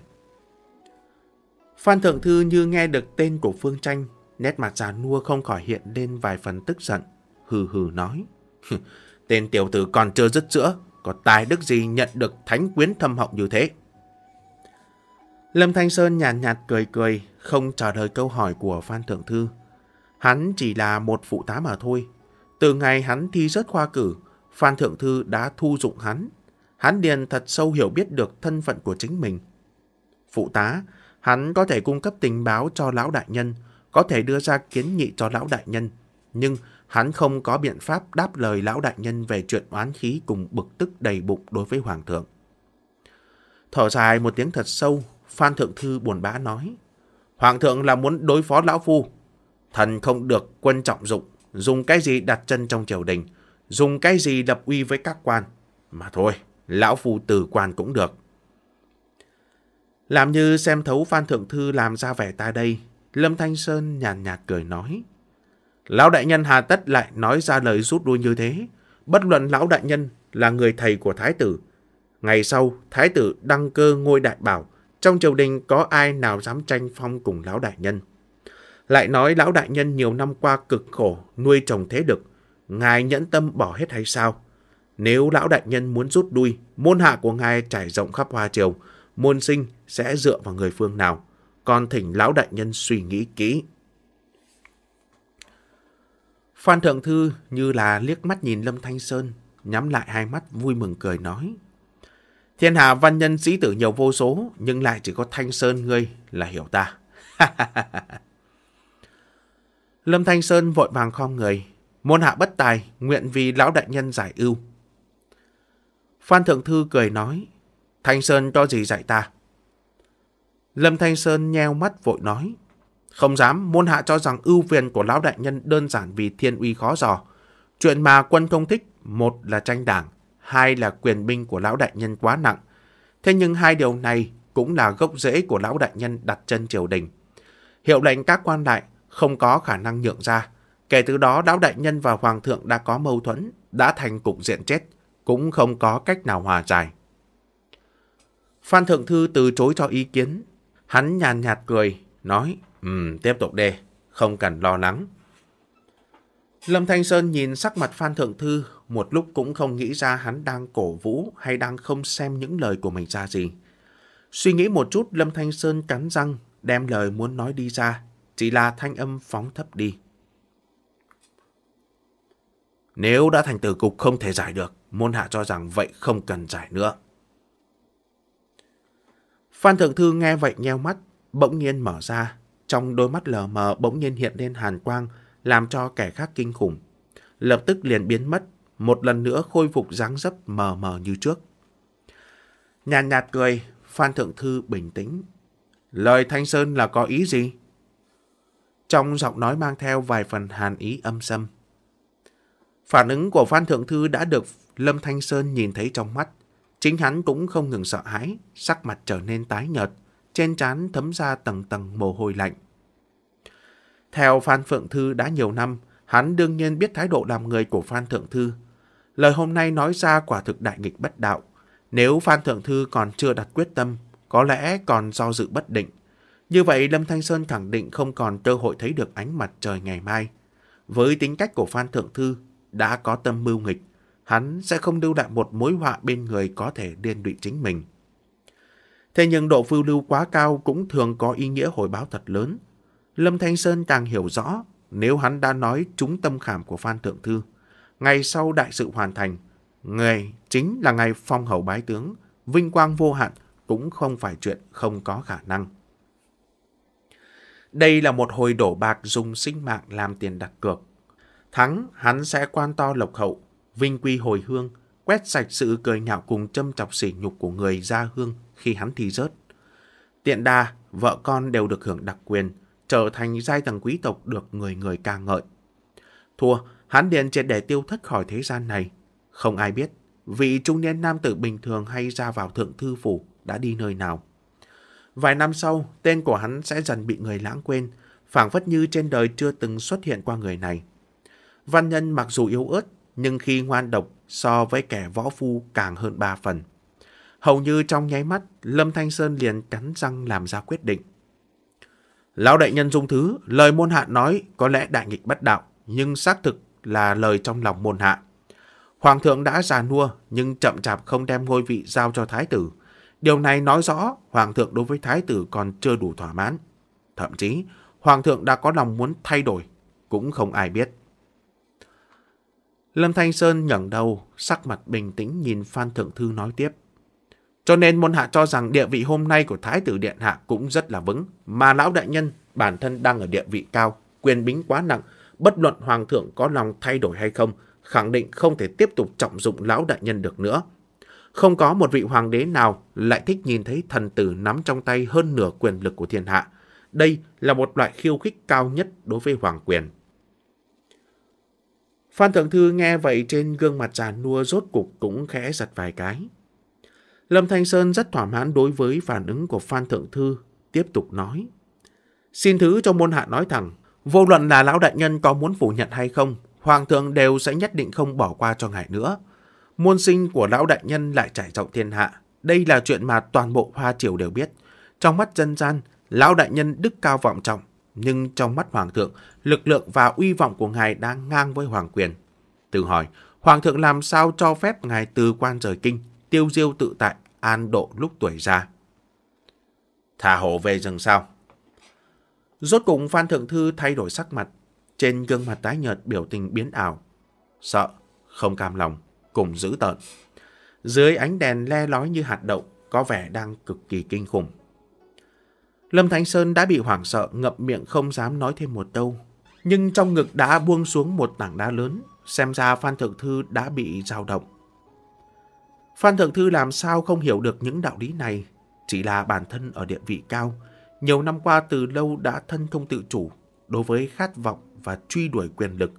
Phan Thượng Thư như nghe được tên của Phương Tranh, nét mặt già nua không khỏi hiện lên vài phần tức giận. Hừ hừ nói, tên tiểu tử còn chưa dứt sữa, có tài đức gì nhận được thánh quyến thâm hậu như thế. Lâm Thanh Sơn nhàn nhạt, nhạt cười cười, không trả lời câu hỏi của Phan Thượng Thư. Hắn chỉ là một phụ tá mà thôi, từ ngày hắn thi rớt khoa cử, Phan Thượng Thư đã thu dụng hắn. Hắn liền thật sâu hiểu biết được thân phận của chính mình. Phụ tá, hắn có thể cung cấp tình báo cho lão đại nhân, có thể đưa ra kiến nghị cho lão đại nhân. Nhưng hắn không có biện pháp đáp lời lão đại nhân về chuyện oán khí cùng bực tức đầy bụng đối với Hoàng thượng. Thở dài một tiếng thật sâu, Phan Thượng Thư buồn bã nói. Hoàng thượng là muốn đối phó lão phu. Thần không được quân trọng dụng, dùng cái gì đặt chân trong triều đình, dùng cái gì lập uy với các quan. Mà thôi, lão phu từ quan cũng được. Làm như xem thấu Phan Thượng Thư làm ra vẻ ta đây, Lâm Thanh Sơn nhàn nhạt, nhạt cười nói. Lão đại nhân hà tất lại nói ra lời rút đuôi như thế. Bất luận lão đại nhân là người thầy của thái tử. Ngày sau, thái tử đăng cơ ngôi đại bảo, trong triều đình có ai nào dám tranh phong cùng lão đại nhân. Lại nói lão đại nhân nhiều năm qua cực khổ, nuôi chồng thế lực. Ngài nhẫn tâm bỏ hết hay sao? Nếu lão đại nhân muốn rút đuôi, môn hạ của ngài trải rộng khắp hoa triều, môn sinh sẽ dựa vào người phương nào? Còn thỉnh lão đại nhân suy nghĩ kỹ. Phan Thượng Thư như là liếc mắt nhìn Lâm Thanh Sơn, nhắm lại hai mắt vui mừng cười nói. Thiên hạ văn nhân sĩ tử nhiều vô số, nhưng lại chỉ có Thanh Sơn ngươi là hiểu ta. ha ha ha ha Lâm Thanh Sơn vội vàng khom người. Môn hạ bất tài, nguyện vì lão đại nhân giải ưu. Phan Thượng Thư cười nói. Thanh Sơn cho gì dạy ta? Lâm Thanh Sơn nheo mắt vội nói. Không dám, môn hạ cho rằng ưu phiền của lão đại nhân đơn giản vì thiên uy khó dò. Chuyện mà quân thông thích, một là tranh đảng, hai là quyền binh của lão đại nhân quá nặng. Thế nhưng hai điều này cũng là gốc rễ của lão đại nhân đặt chân triều đình. Hiệu lệnh các quan đại không có khả năng nhượng ra. Kể từ đó đáo Đại Nhân và Hoàng thượng đã có mâu thuẫn, đã thành cục diện chết, cũng không có cách nào hòa giải. Phan Thượng Thư từ chối cho ý kiến. Hắn nhàn nhạt cười, nói, um, tiếp tục đề, không cần lo lắng. Lâm Thanh Sơn nhìn sắc mặt Phan Thượng Thư, một lúc cũng không nghĩ ra hắn đang cổ vũ hay đang không xem những lời của mình ra gì. Suy nghĩ một chút, Lâm Thanh Sơn cắn răng, đem lời muốn nói đi ra, chỉ là thanh âm phóng thấp đi. Nếu đã thành tử cục không thể giải được, môn hạ cho rằng vậy không cần giải nữa. Phan Thượng Thư nghe vậy nheo mắt, bỗng nhiên mở ra. Trong đôi mắt lờ mờ bỗng nhiên hiện lên hàn quang, làm cho kẻ khác kinh khủng. Lập tức liền biến mất, một lần nữa khôi phục dáng dấp mờ mờ như trước. Nhàn nhạt, nhạt cười, Phan Thượng Thư bình tĩnh. Lời Thanh Sơn là có ý gì? trong giọng nói mang theo vài phần hàn ý âm sâm. Phản ứng của Phan Thượng Thư đã được Lâm Thanh Sơn nhìn thấy trong mắt. Chính hắn cũng không ngừng sợ hãi, sắc mặt trở nên tái nhợt, trên trán thấm ra tầng tầng mồ hôi lạnh. Theo Phan Phượng Thư đã nhiều năm, hắn đương nhiên biết thái độ làm người của Phan Thượng Thư. Lời hôm nay nói ra quả thực đại nghịch bất đạo. Nếu Phan Thượng Thư còn chưa đặt quyết tâm, có lẽ còn do dự bất định, như vậy, Lâm Thanh Sơn khẳng định không còn cơ hội thấy được ánh mặt trời ngày mai. Với tính cách của Phan Thượng Thư, đã có tâm mưu nghịch, hắn sẽ không lưu lại một mối họa bên người có thể liên đụy chính mình. Thế nhưng độ phiêu lưu quá cao cũng thường có ý nghĩa hồi báo thật lớn. Lâm Thanh Sơn càng hiểu rõ nếu hắn đã nói trúng tâm khảm của Phan Thượng Thư. Ngày sau đại sự hoàn thành, ngày chính là ngày phong hầu bái tướng, vinh quang vô hạn cũng không phải chuyện không có khả năng. Đây là một hồi đổ bạc dùng sinh mạng làm tiền đặt cược. Thắng, hắn sẽ quan to lộc hậu, vinh quy hồi hương, quét sạch sự cười nhạo cùng châm chọc sỉ nhục của người ra hương khi hắn thi rớt. Tiện đa, vợ con đều được hưởng đặc quyền, trở thành giai tầng quý tộc được người người ca ngợi. Thua, hắn điền triệt để tiêu thất khỏi thế gian này. Không ai biết, vị trung niên nam tử bình thường hay ra vào thượng thư phủ đã đi nơi nào. Vài năm sau, tên của hắn sẽ dần bị người lãng quên, phảng phất như trên đời chưa từng xuất hiện qua người này. Văn nhân mặc dù yếu ớt, nhưng khi ngoan độc so với kẻ võ phu càng hơn ba phần. Hầu như trong nháy mắt, Lâm Thanh Sơn liền cắn răng làm ra quyết định. Lão đại nhân dung thứ, lời môn hạ nói có lẽ đại nghịch bất đạo, nhưng xác thực là lời trong lòng môn hạ. Hoàng thượng đã già nua nhưng chậm chạp không đem ngôi vị giao cho thái tử. Điều này nói rõ Hoàng thượng đối với Thái tử còn chưa đủ thỏa mãn. Thậm chí, Hoàng thượng đã có lòng muốn thay đổi, cũng không ai biết. Lâm Thanh Sơn ngẩng đầu, sắc mặt bình tĩnh nhìn Phan Thượng Thư nói tiếp. Cho nên môn hạ cho rằng địa vị hôm nay của Thái tử Điện Hạ cũng rất là vững, mà lão đại nhân bản thân đang ở địa vị cao, quyền bính quá nặng, bất luận Hoàng thượng có lòng thay đổi hay không, khẳng định không thể tiếp tục trọng dụng lão đại nhân được nữa. Không có một vị hoàng đế nào lại thích nhìn thấy thần tử nắm trong tay hơn nửa quyền lực của thiên hạ. Đây là một loại khiêu khích cao nhất đối với hoàng quyền. Phan Thượng Thư nghe vậy trên gương mặt già nua rốt cục cũng khẽ giật vài cái. Lâm Thanh Sơn rất thỏa mãn đối với phản ứng của Phan Thượng Thư, tiếp tục nói. Xin thứ cho môn hạ nói thẳng, vô luận là lão đại nhân có muốn phủ nhận hay không, Hoàng thượng đều sẽ nhất định không bỏ qua cho ngài nữa. Muôn sinh của lão đại nhân lại trải rộng thiên hạ. Đây là chuyện mà toàn bộ Hoa Triều đều biết. Trong mắt dân gian, lão đại nhân đức cao vọng trọng. Nhưng trong mắt Hoàng thượng, lực lượng và uy vọng của ngài đang ngang với Hoàng quyền. Từ hỏi, Hoàng thượng làm sao cho phép ngài từ quan rời kinh, tiêu diêu tự tại, an độ lúc tuổi già? Thả hổ về rừng sao? Rốt cùng Phan Thượng Thư thay đổi sắc mặt, trên gương mặt tái nhợt biểu tình biến ảo. Sợ, không cam lòng cùng dữ tợn. Dưới ánh đèn le lói như hạt đậu, có vẻ đang cực kỳ kinh khủng. Lâm Thánh Sơn đã bị hoảng sợ, ngậm miệng không dám nói thêm một câu. Nhưng trong ngực đã buông xuống một tảng đá lớn, xem ra Phan Thượng Thư đã bị dao động. Phan Thượng Thư làm sao không hiểu được những đạo lý này, chỉ là bản thân ở địa vị cao, nhiều năm qua từ lâu đã thân thông tự chủ đối với khát vọng và truy đuổi quyền lực,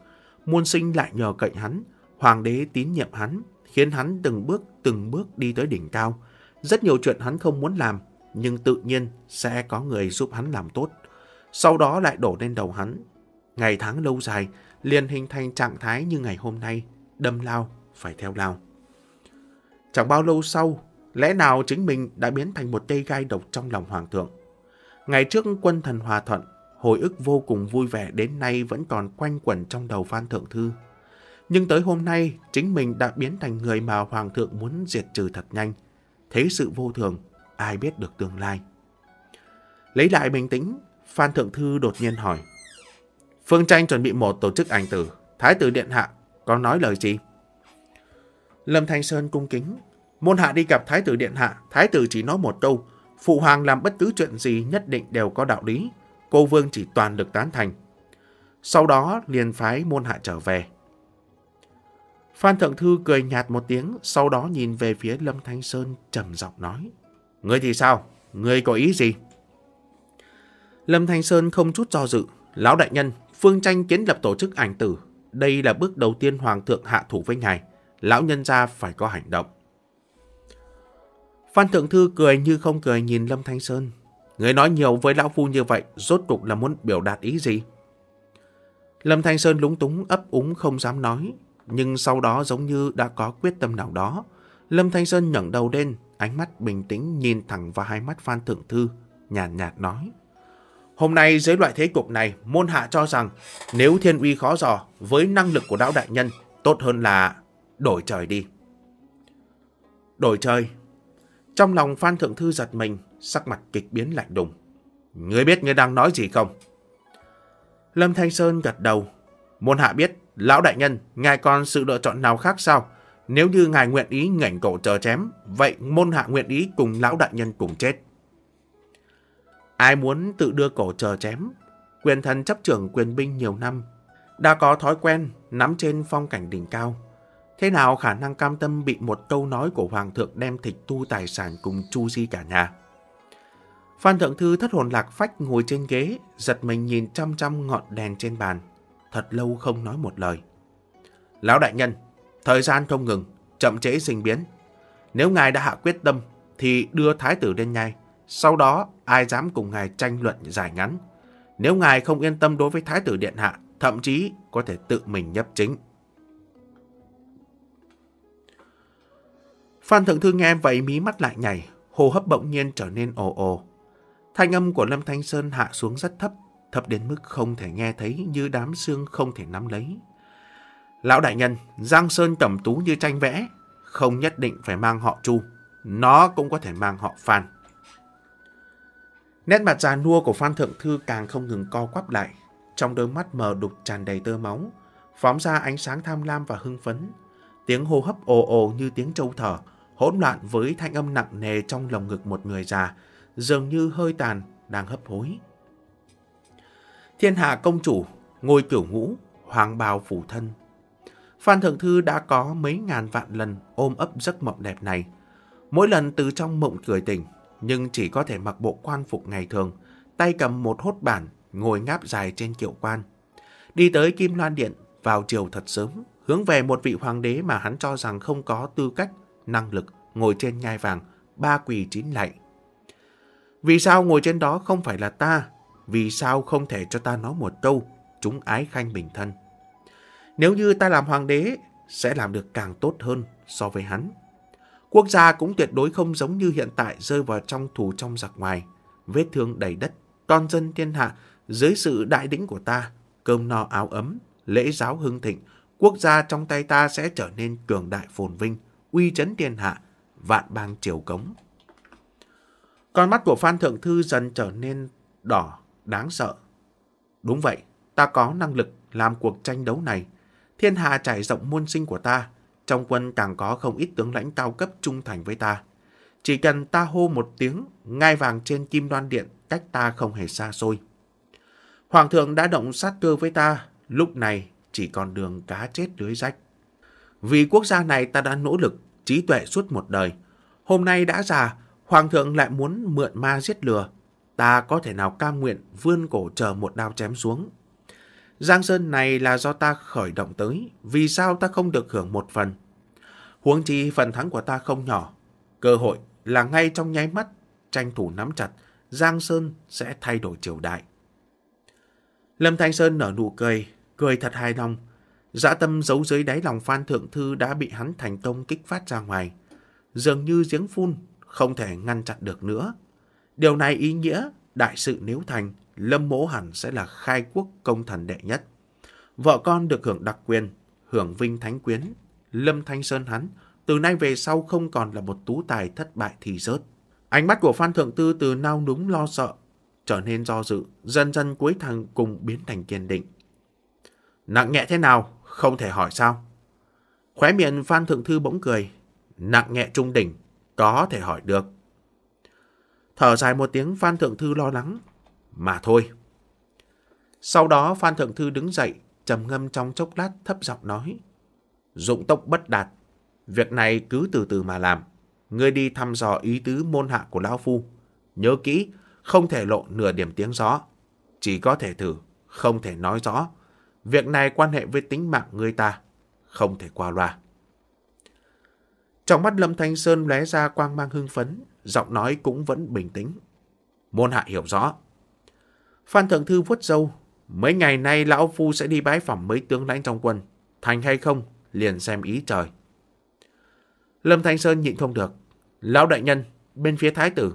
muôn sinh lại nhờ cậy hắn, Hoàng đế tín nhiệm hắn, khiến hắn từng bước từng bước đi tới đỉnh cao. Rất nhiều chuyện hắn không muốn làm, nhưng tự nhiên sẽ có người giúp hắn làm tốt. Sau đó lại đổ lên đầu hắn. Ngày tháng lâu dài, liền hình thành trạng thái như ngày hôm nay, đâm lao, phải theo lao. Chẳng bao lâu sau, lẽ nào chính mình đã biến thành một cây gai độc trong lòng hoàng thượng. Ngày trước quân thần hòa thuận, hồi ức vô cùng vui vẻ đến nay vẫn còn quanh quẩn trong đầu Phan Thượng Thư. Nhưng tới hôm nay, chính mình đã biến thành người mà Hoàng thượng muốn diệt trừ thật nhanh. Thế sự vô thường, ai biết được tương lai. Lấy lại bình tĩnh, Phan Thượng Thư đột nhiên hỏi. Phương Tranh chuẩn bị một tổ chức ảnh tử. Thái tử Điện Hạ có nói lời gì? Lâm Thanh Sơn cung kính. Môn hạ đi gặp Thái tử Điện Hạ, Thái tử chỉ nói một câu. Phụ hoàng làm bất cứ chuyện gì nhất định đều có đạo lý. Cô Vương chỉ toàn được tán thành. Sau đó liền phái môn hạ trở về. Phan Thượng Thư cười nhạt một tiếng, sau đó nhìn về phía Lâm Thanh Sơn trầm giọng nói. Ngươi thì sao? Ngươi có ý gì? Lâm Thanh Sơn không chút do dự. Lão đại nhân, phương tranh kiến lập tổ chức ảnh tử. Đây là bước đầu tiên Hoàng thượng hạ thủ với ngài. Lão nhân ra phải có hành động. Phan Thượng Thư cười như không cười nhìn Lâm Thanh Sơn. "Ngươi nói nhiều với Lão Phu như vậy, rốt cục là muốn biểu đạt ý gì? Lâm Thanh Sơn lúng túng ấp úng không dám nói, nhưng sau đó giống như đã có quyết tâm nào đó. Lâm Thanh Sơn ngẩng đầu đen ánh mắt bình tĩnh nhìn thẳng vào hai mắt Phan Thượng Thư, nhàn nhạt, nhạt nói. Hôm nay dưới loại thế cục này, môn hạ cho rằng nếu thiên uy khó dò, với năng lực của đạo đại nhân, tốt hơn là đổi trời đi. Đổi trời. Trong lòng Phan Thượng Thư giật mình, sắc mặt kịch biến lạnh đùng. Ngươi biết ngươi đang nói gì không? Lâm Thanh Sơn gật đầu. Môn hạ biết Lão đại nhân, ngài còn sự lựa chọn nào khác sao? Nếu như ngài nguyện ý ngảnh cổ chờ chém, vậy môn hạ nguyện ý cùng lão đại nhân cùng chết. Ai muốn tự đưa cổ chờ chém? Quyền thần chấp trưởng quyền binh nhiều năm, đã có thói quen nắm trên phong cảnh đỉnh cao. Thế nào khả năng cam tâm bị một câu nói của Hoàng thượng đem tịch tu tài sản cùng chu di cả nhà? Phan Thượng Thư thất hồn lạc phách ngồi trên ghế, giật mình nhìn chăm chăm ngọn đèn trên bàn thật lâu không nói một lời. Lão đại nhân, thời gian không ngừng, chậm trễ sinh biến. Nếu ngài đã hạ quyết tâm thì đưa thái tử lên nhai, sau đó ai dám cùng ngài tranh luận dài ngắn. Nếu ngài không yên tâm đối với thái tử điện hạ, thậm chí có thể tự mình nhấp chính. Phan Thượng Thư nghe vậy mí mắt lại nhảy, hô hấp bỗng nhiên trở nên ồ ồ. Thanh âm của Lâm Thanh Sơn hạ xuống rất thấp, thấp đến mức không thể nghe thấy như đám xương không thể nắm lấy. Lão đại nhân, Giang Sơn tẩm tú như tranh vẽ, không nhất định phải mang họ Chu, nó cũng có thể mang họ Phan. Nét mặt già nua của Phan Thượng Thư càng không ngừng co quắp lại, trong đôi mắt mờ đục tràn đầy tơ máu, phóng ra ánh sáng tham lam và hưng phấn. Tiếng hô hấp ồ ồ như tiếng trâu thở, hỗn loạn với thanh âm nặng nề trong lồng ngực một người già, dường như hơi tàn, đang hấp hối. Thiên hạ Công Chủ, ngôi cửu ngũ, hoàng bào phủ thân. Phan Thượng Thư đã có mấy ngàn vạn lần ôm ấp giấc mộng đẹp này. Mỗi lần từ trong mộng cười tỉnh, nhưng chỉ có thể mặc bộ quan phục ngày thường, tay cầm một hốt bản, ngồi ngáp dài trên kiệu quan. Đi tới Kim Loan Điện vào chiều thật sớm, hướng về một vị hoàng đế mà hắn cho rằng không có tư cách, năng lực ngồi trên ngai vàng, ba quỳ chín lạy. Vì sao ngồi trên đó không phải là ta, vì sao không thể cho ta nói một câu, chúng ái khanh bình thân. Nếu như ta làm hoàng đế, sẽ làm được càng tốt hơn so với hắn. Quốc gia cũng tuyệt đối không giống như hiện tại rơi vào trong thù trong giặc ngoài, vết thương đầy đất, con dân thiên hạ, dưới sự đại đỉnh của ta, cơm no áo ấm, lễ giáo hưng thịnh, quốc gia trong tay ta sẽ trở nên cường đại phồn vinh, uy chấn thiên hạ, vạn bang triều cống. Con mắt của Phan Thượng Thư dần trở nên đỏ, đáng sợ. Đúng vậy, ta có năng lực làm cuộc tranh đấu này. Thiên hạ trải rộng muôn sinh của ta, trong quân càng có không ít tướng lãnh cao cấp trung thành với ta. Chỉ cần ta hô một tiếng, ngai vàng trên kim đoan điện cách ta không hề xa xôi. Hoàng thượng đã động sát cơ với ta, lúc này chỉ còn đường cá chết lưới rách. Vì quốc gia này ta đã nỗ lực, trí tuệ suốt một đời. Hôm nay đã già, Hoàng thượng lại muốn mượn ma giết lừa, ta có thể nào cam nguyện vươn cổ chờ một đao chém xuống. Giang Sơn này là do ta khởi động tới, vì sao ta không được hưởng một phần? Huống chi phần thắng của ta không nhỏ. Cơ hội là ngay trong nháy mắt, tranh thủ nắm chặt, Giang Sơn sẽ thay đổi triều đại. Lâm Thanh Sơn nở nụ cười, cười thật hài lòng. Dã dạ tâm giấu dưới đáy lòng Phan Thượng Thư đã bị hắn thành công kích phát ra ngoài. Dường như giếng phun, không thể ngăn chặn được nữa. Điều này ý nghĩa đại sự nếu thành, Lâm Mỗ hẳn sẽ là khai quốc công thần đệ nhất. Vợ con được hưởng đặc quyền, hưởng vinh thánh quyến. Lâm Thanh Sơn hắn, từ nay về sau không còn là một tú tài thất bại thì rớt. Ánh mắt của Phan Thượng Tư từ nao núng lo sợ, trở nên do dự, dần dần cuối thằng cùng biến thành kiên định. Nặng nhẹ thế nào, không thể hỏi sao. Khóe miệng Phan Thượng Thư bỗng cười, nặng nhẹ trung đỉnh, có thể hỏi được. Thở dài một tiếng Phan Thượng Thư lo lắng. Mà thôi. Sau đó Phan Thượng Thư đứng dậy, trầm ngâm trong chốc lát thấp giọng nói. Dụng tốc bất đạt. Việc này cứ từ từ mà làm. Ngươi đi thăm dò ý tứ môn hạ của Lão Phu. Nhớ kỹ, không thể lộ nửa điểm tiếng gió. Chỉ có thể thử, không thể nói rõ. Việc này quan hệ với tính mạng người ta, không thể qua loa. Trong mắt Lâm Thanh Sơn lóe ra quang mang hưng phấn, giọng nói cũng vẫn bình tĩnh. Môn hạ hiểu rõ. Phan Thượng Thư vuốt râu, mấy ngày nay Lão Phu sẽ đi bái phỏng mấy tướng lãnh trong quân, thành hay không, liền xem ý trời. Lâm Thanh Sơn nhịn không được, Lão Đại Nhân, bên phía Thái Tử.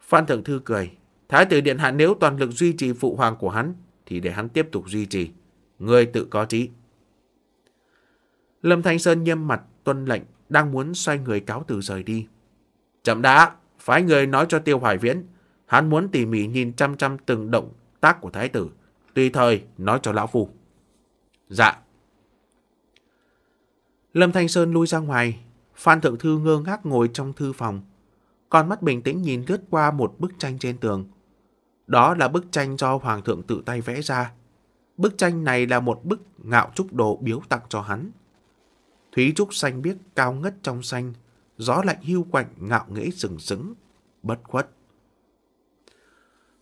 Phan Thượng Thư cười, Thái Tử Điện Hạ nếu toàn lực duy trì phụ hoàng của hắn, thì để hắn tiếp tục duy trì, người tự có trí. Lâm Thanh Sơn nghiêm mặt tuân lệnh, đang muốn xoay người cáo từ rời đi. Chậm đã, phái người nói cho Tiêu Hoài Viễn. Hắn muốn tỉ mỉ nhìn chăm chăm từng động tác của thái tử. Tùy thời nói cho lão phu. Dạ. Lâm Thanh Sơn lui ra ngoài. Phan Thượng Thư ngơ ngác ngồi trong thư phòng. Con mắt bình tĩnh nhìn lướt qua một bức tranh trên tường. Đó là bức tranh do Hoàng thượng tự tay vẽ ra. Bức tranh này là một bức ngạo trúc đồ biếu tặng cho hắn. Thúy trúc xanh biếc cao ngất trong xanh, gió lạnh hưu quạnh ngạo nghễ sừng sững, bất khuất.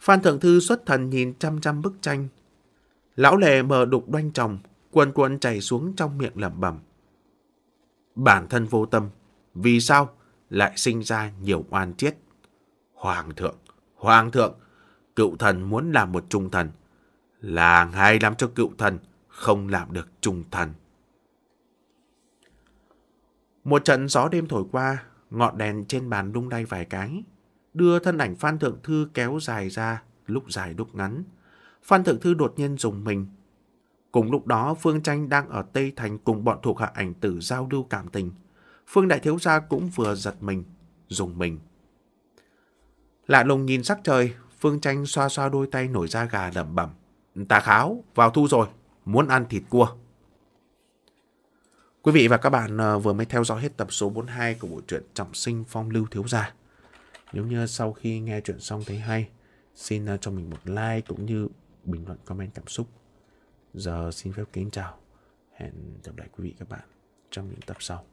Phan Thượng Thư xuất thần nhìn chăm chăm bức tranh. Lão lề mờ đục đoanh chồng quần quần chảy xuống trong miệng lẩm bẩm. Bản thân vô tâm, vì sao lại sinh ra nhiều oan chiết Hoàng thượng, hoàng thượng, cựu thần muốn làm một trung thần, là ngài làm cho cựu thần, không làm được trung thần. Một trận gió đêm thổi qua, ngọn đèn trên bàn lung lay vài cái, đưa thân ảnh Phan Thượng Thư kéo dài ra, lúc dài lúc ngắn. Phan Thượng Thư đột nhiên dùng mình. Cùng lúc đó, Phương Tranh đang ở Tây Thành cùng bọn thuộc hạ ảnh tử giao lưu cảm tình. Phương Đại Thiếu Gia cũng vừa giật mình, dùng mình. Lạ lùng nhìn sắc trời, Phương Tranh xoa xoa đôi tay nổi da gà lẩm bẩm. Tà kháo, vào thu rồi, muốn ăn thịt cua. Quý vị và các bạn ờ, vừa mới theo dõi hết tập số 42 của bộ truyện Trọng sinh phong lưu thiếu gia. Nếu như sau khi nghe chuyện xong thấy hay, xin ờ, cho mình một like cũng như bình luận comment cảm xúc. Giờ xin phép kính chào. Hẹn gặp lại quý vị các bạn trong những tập sau.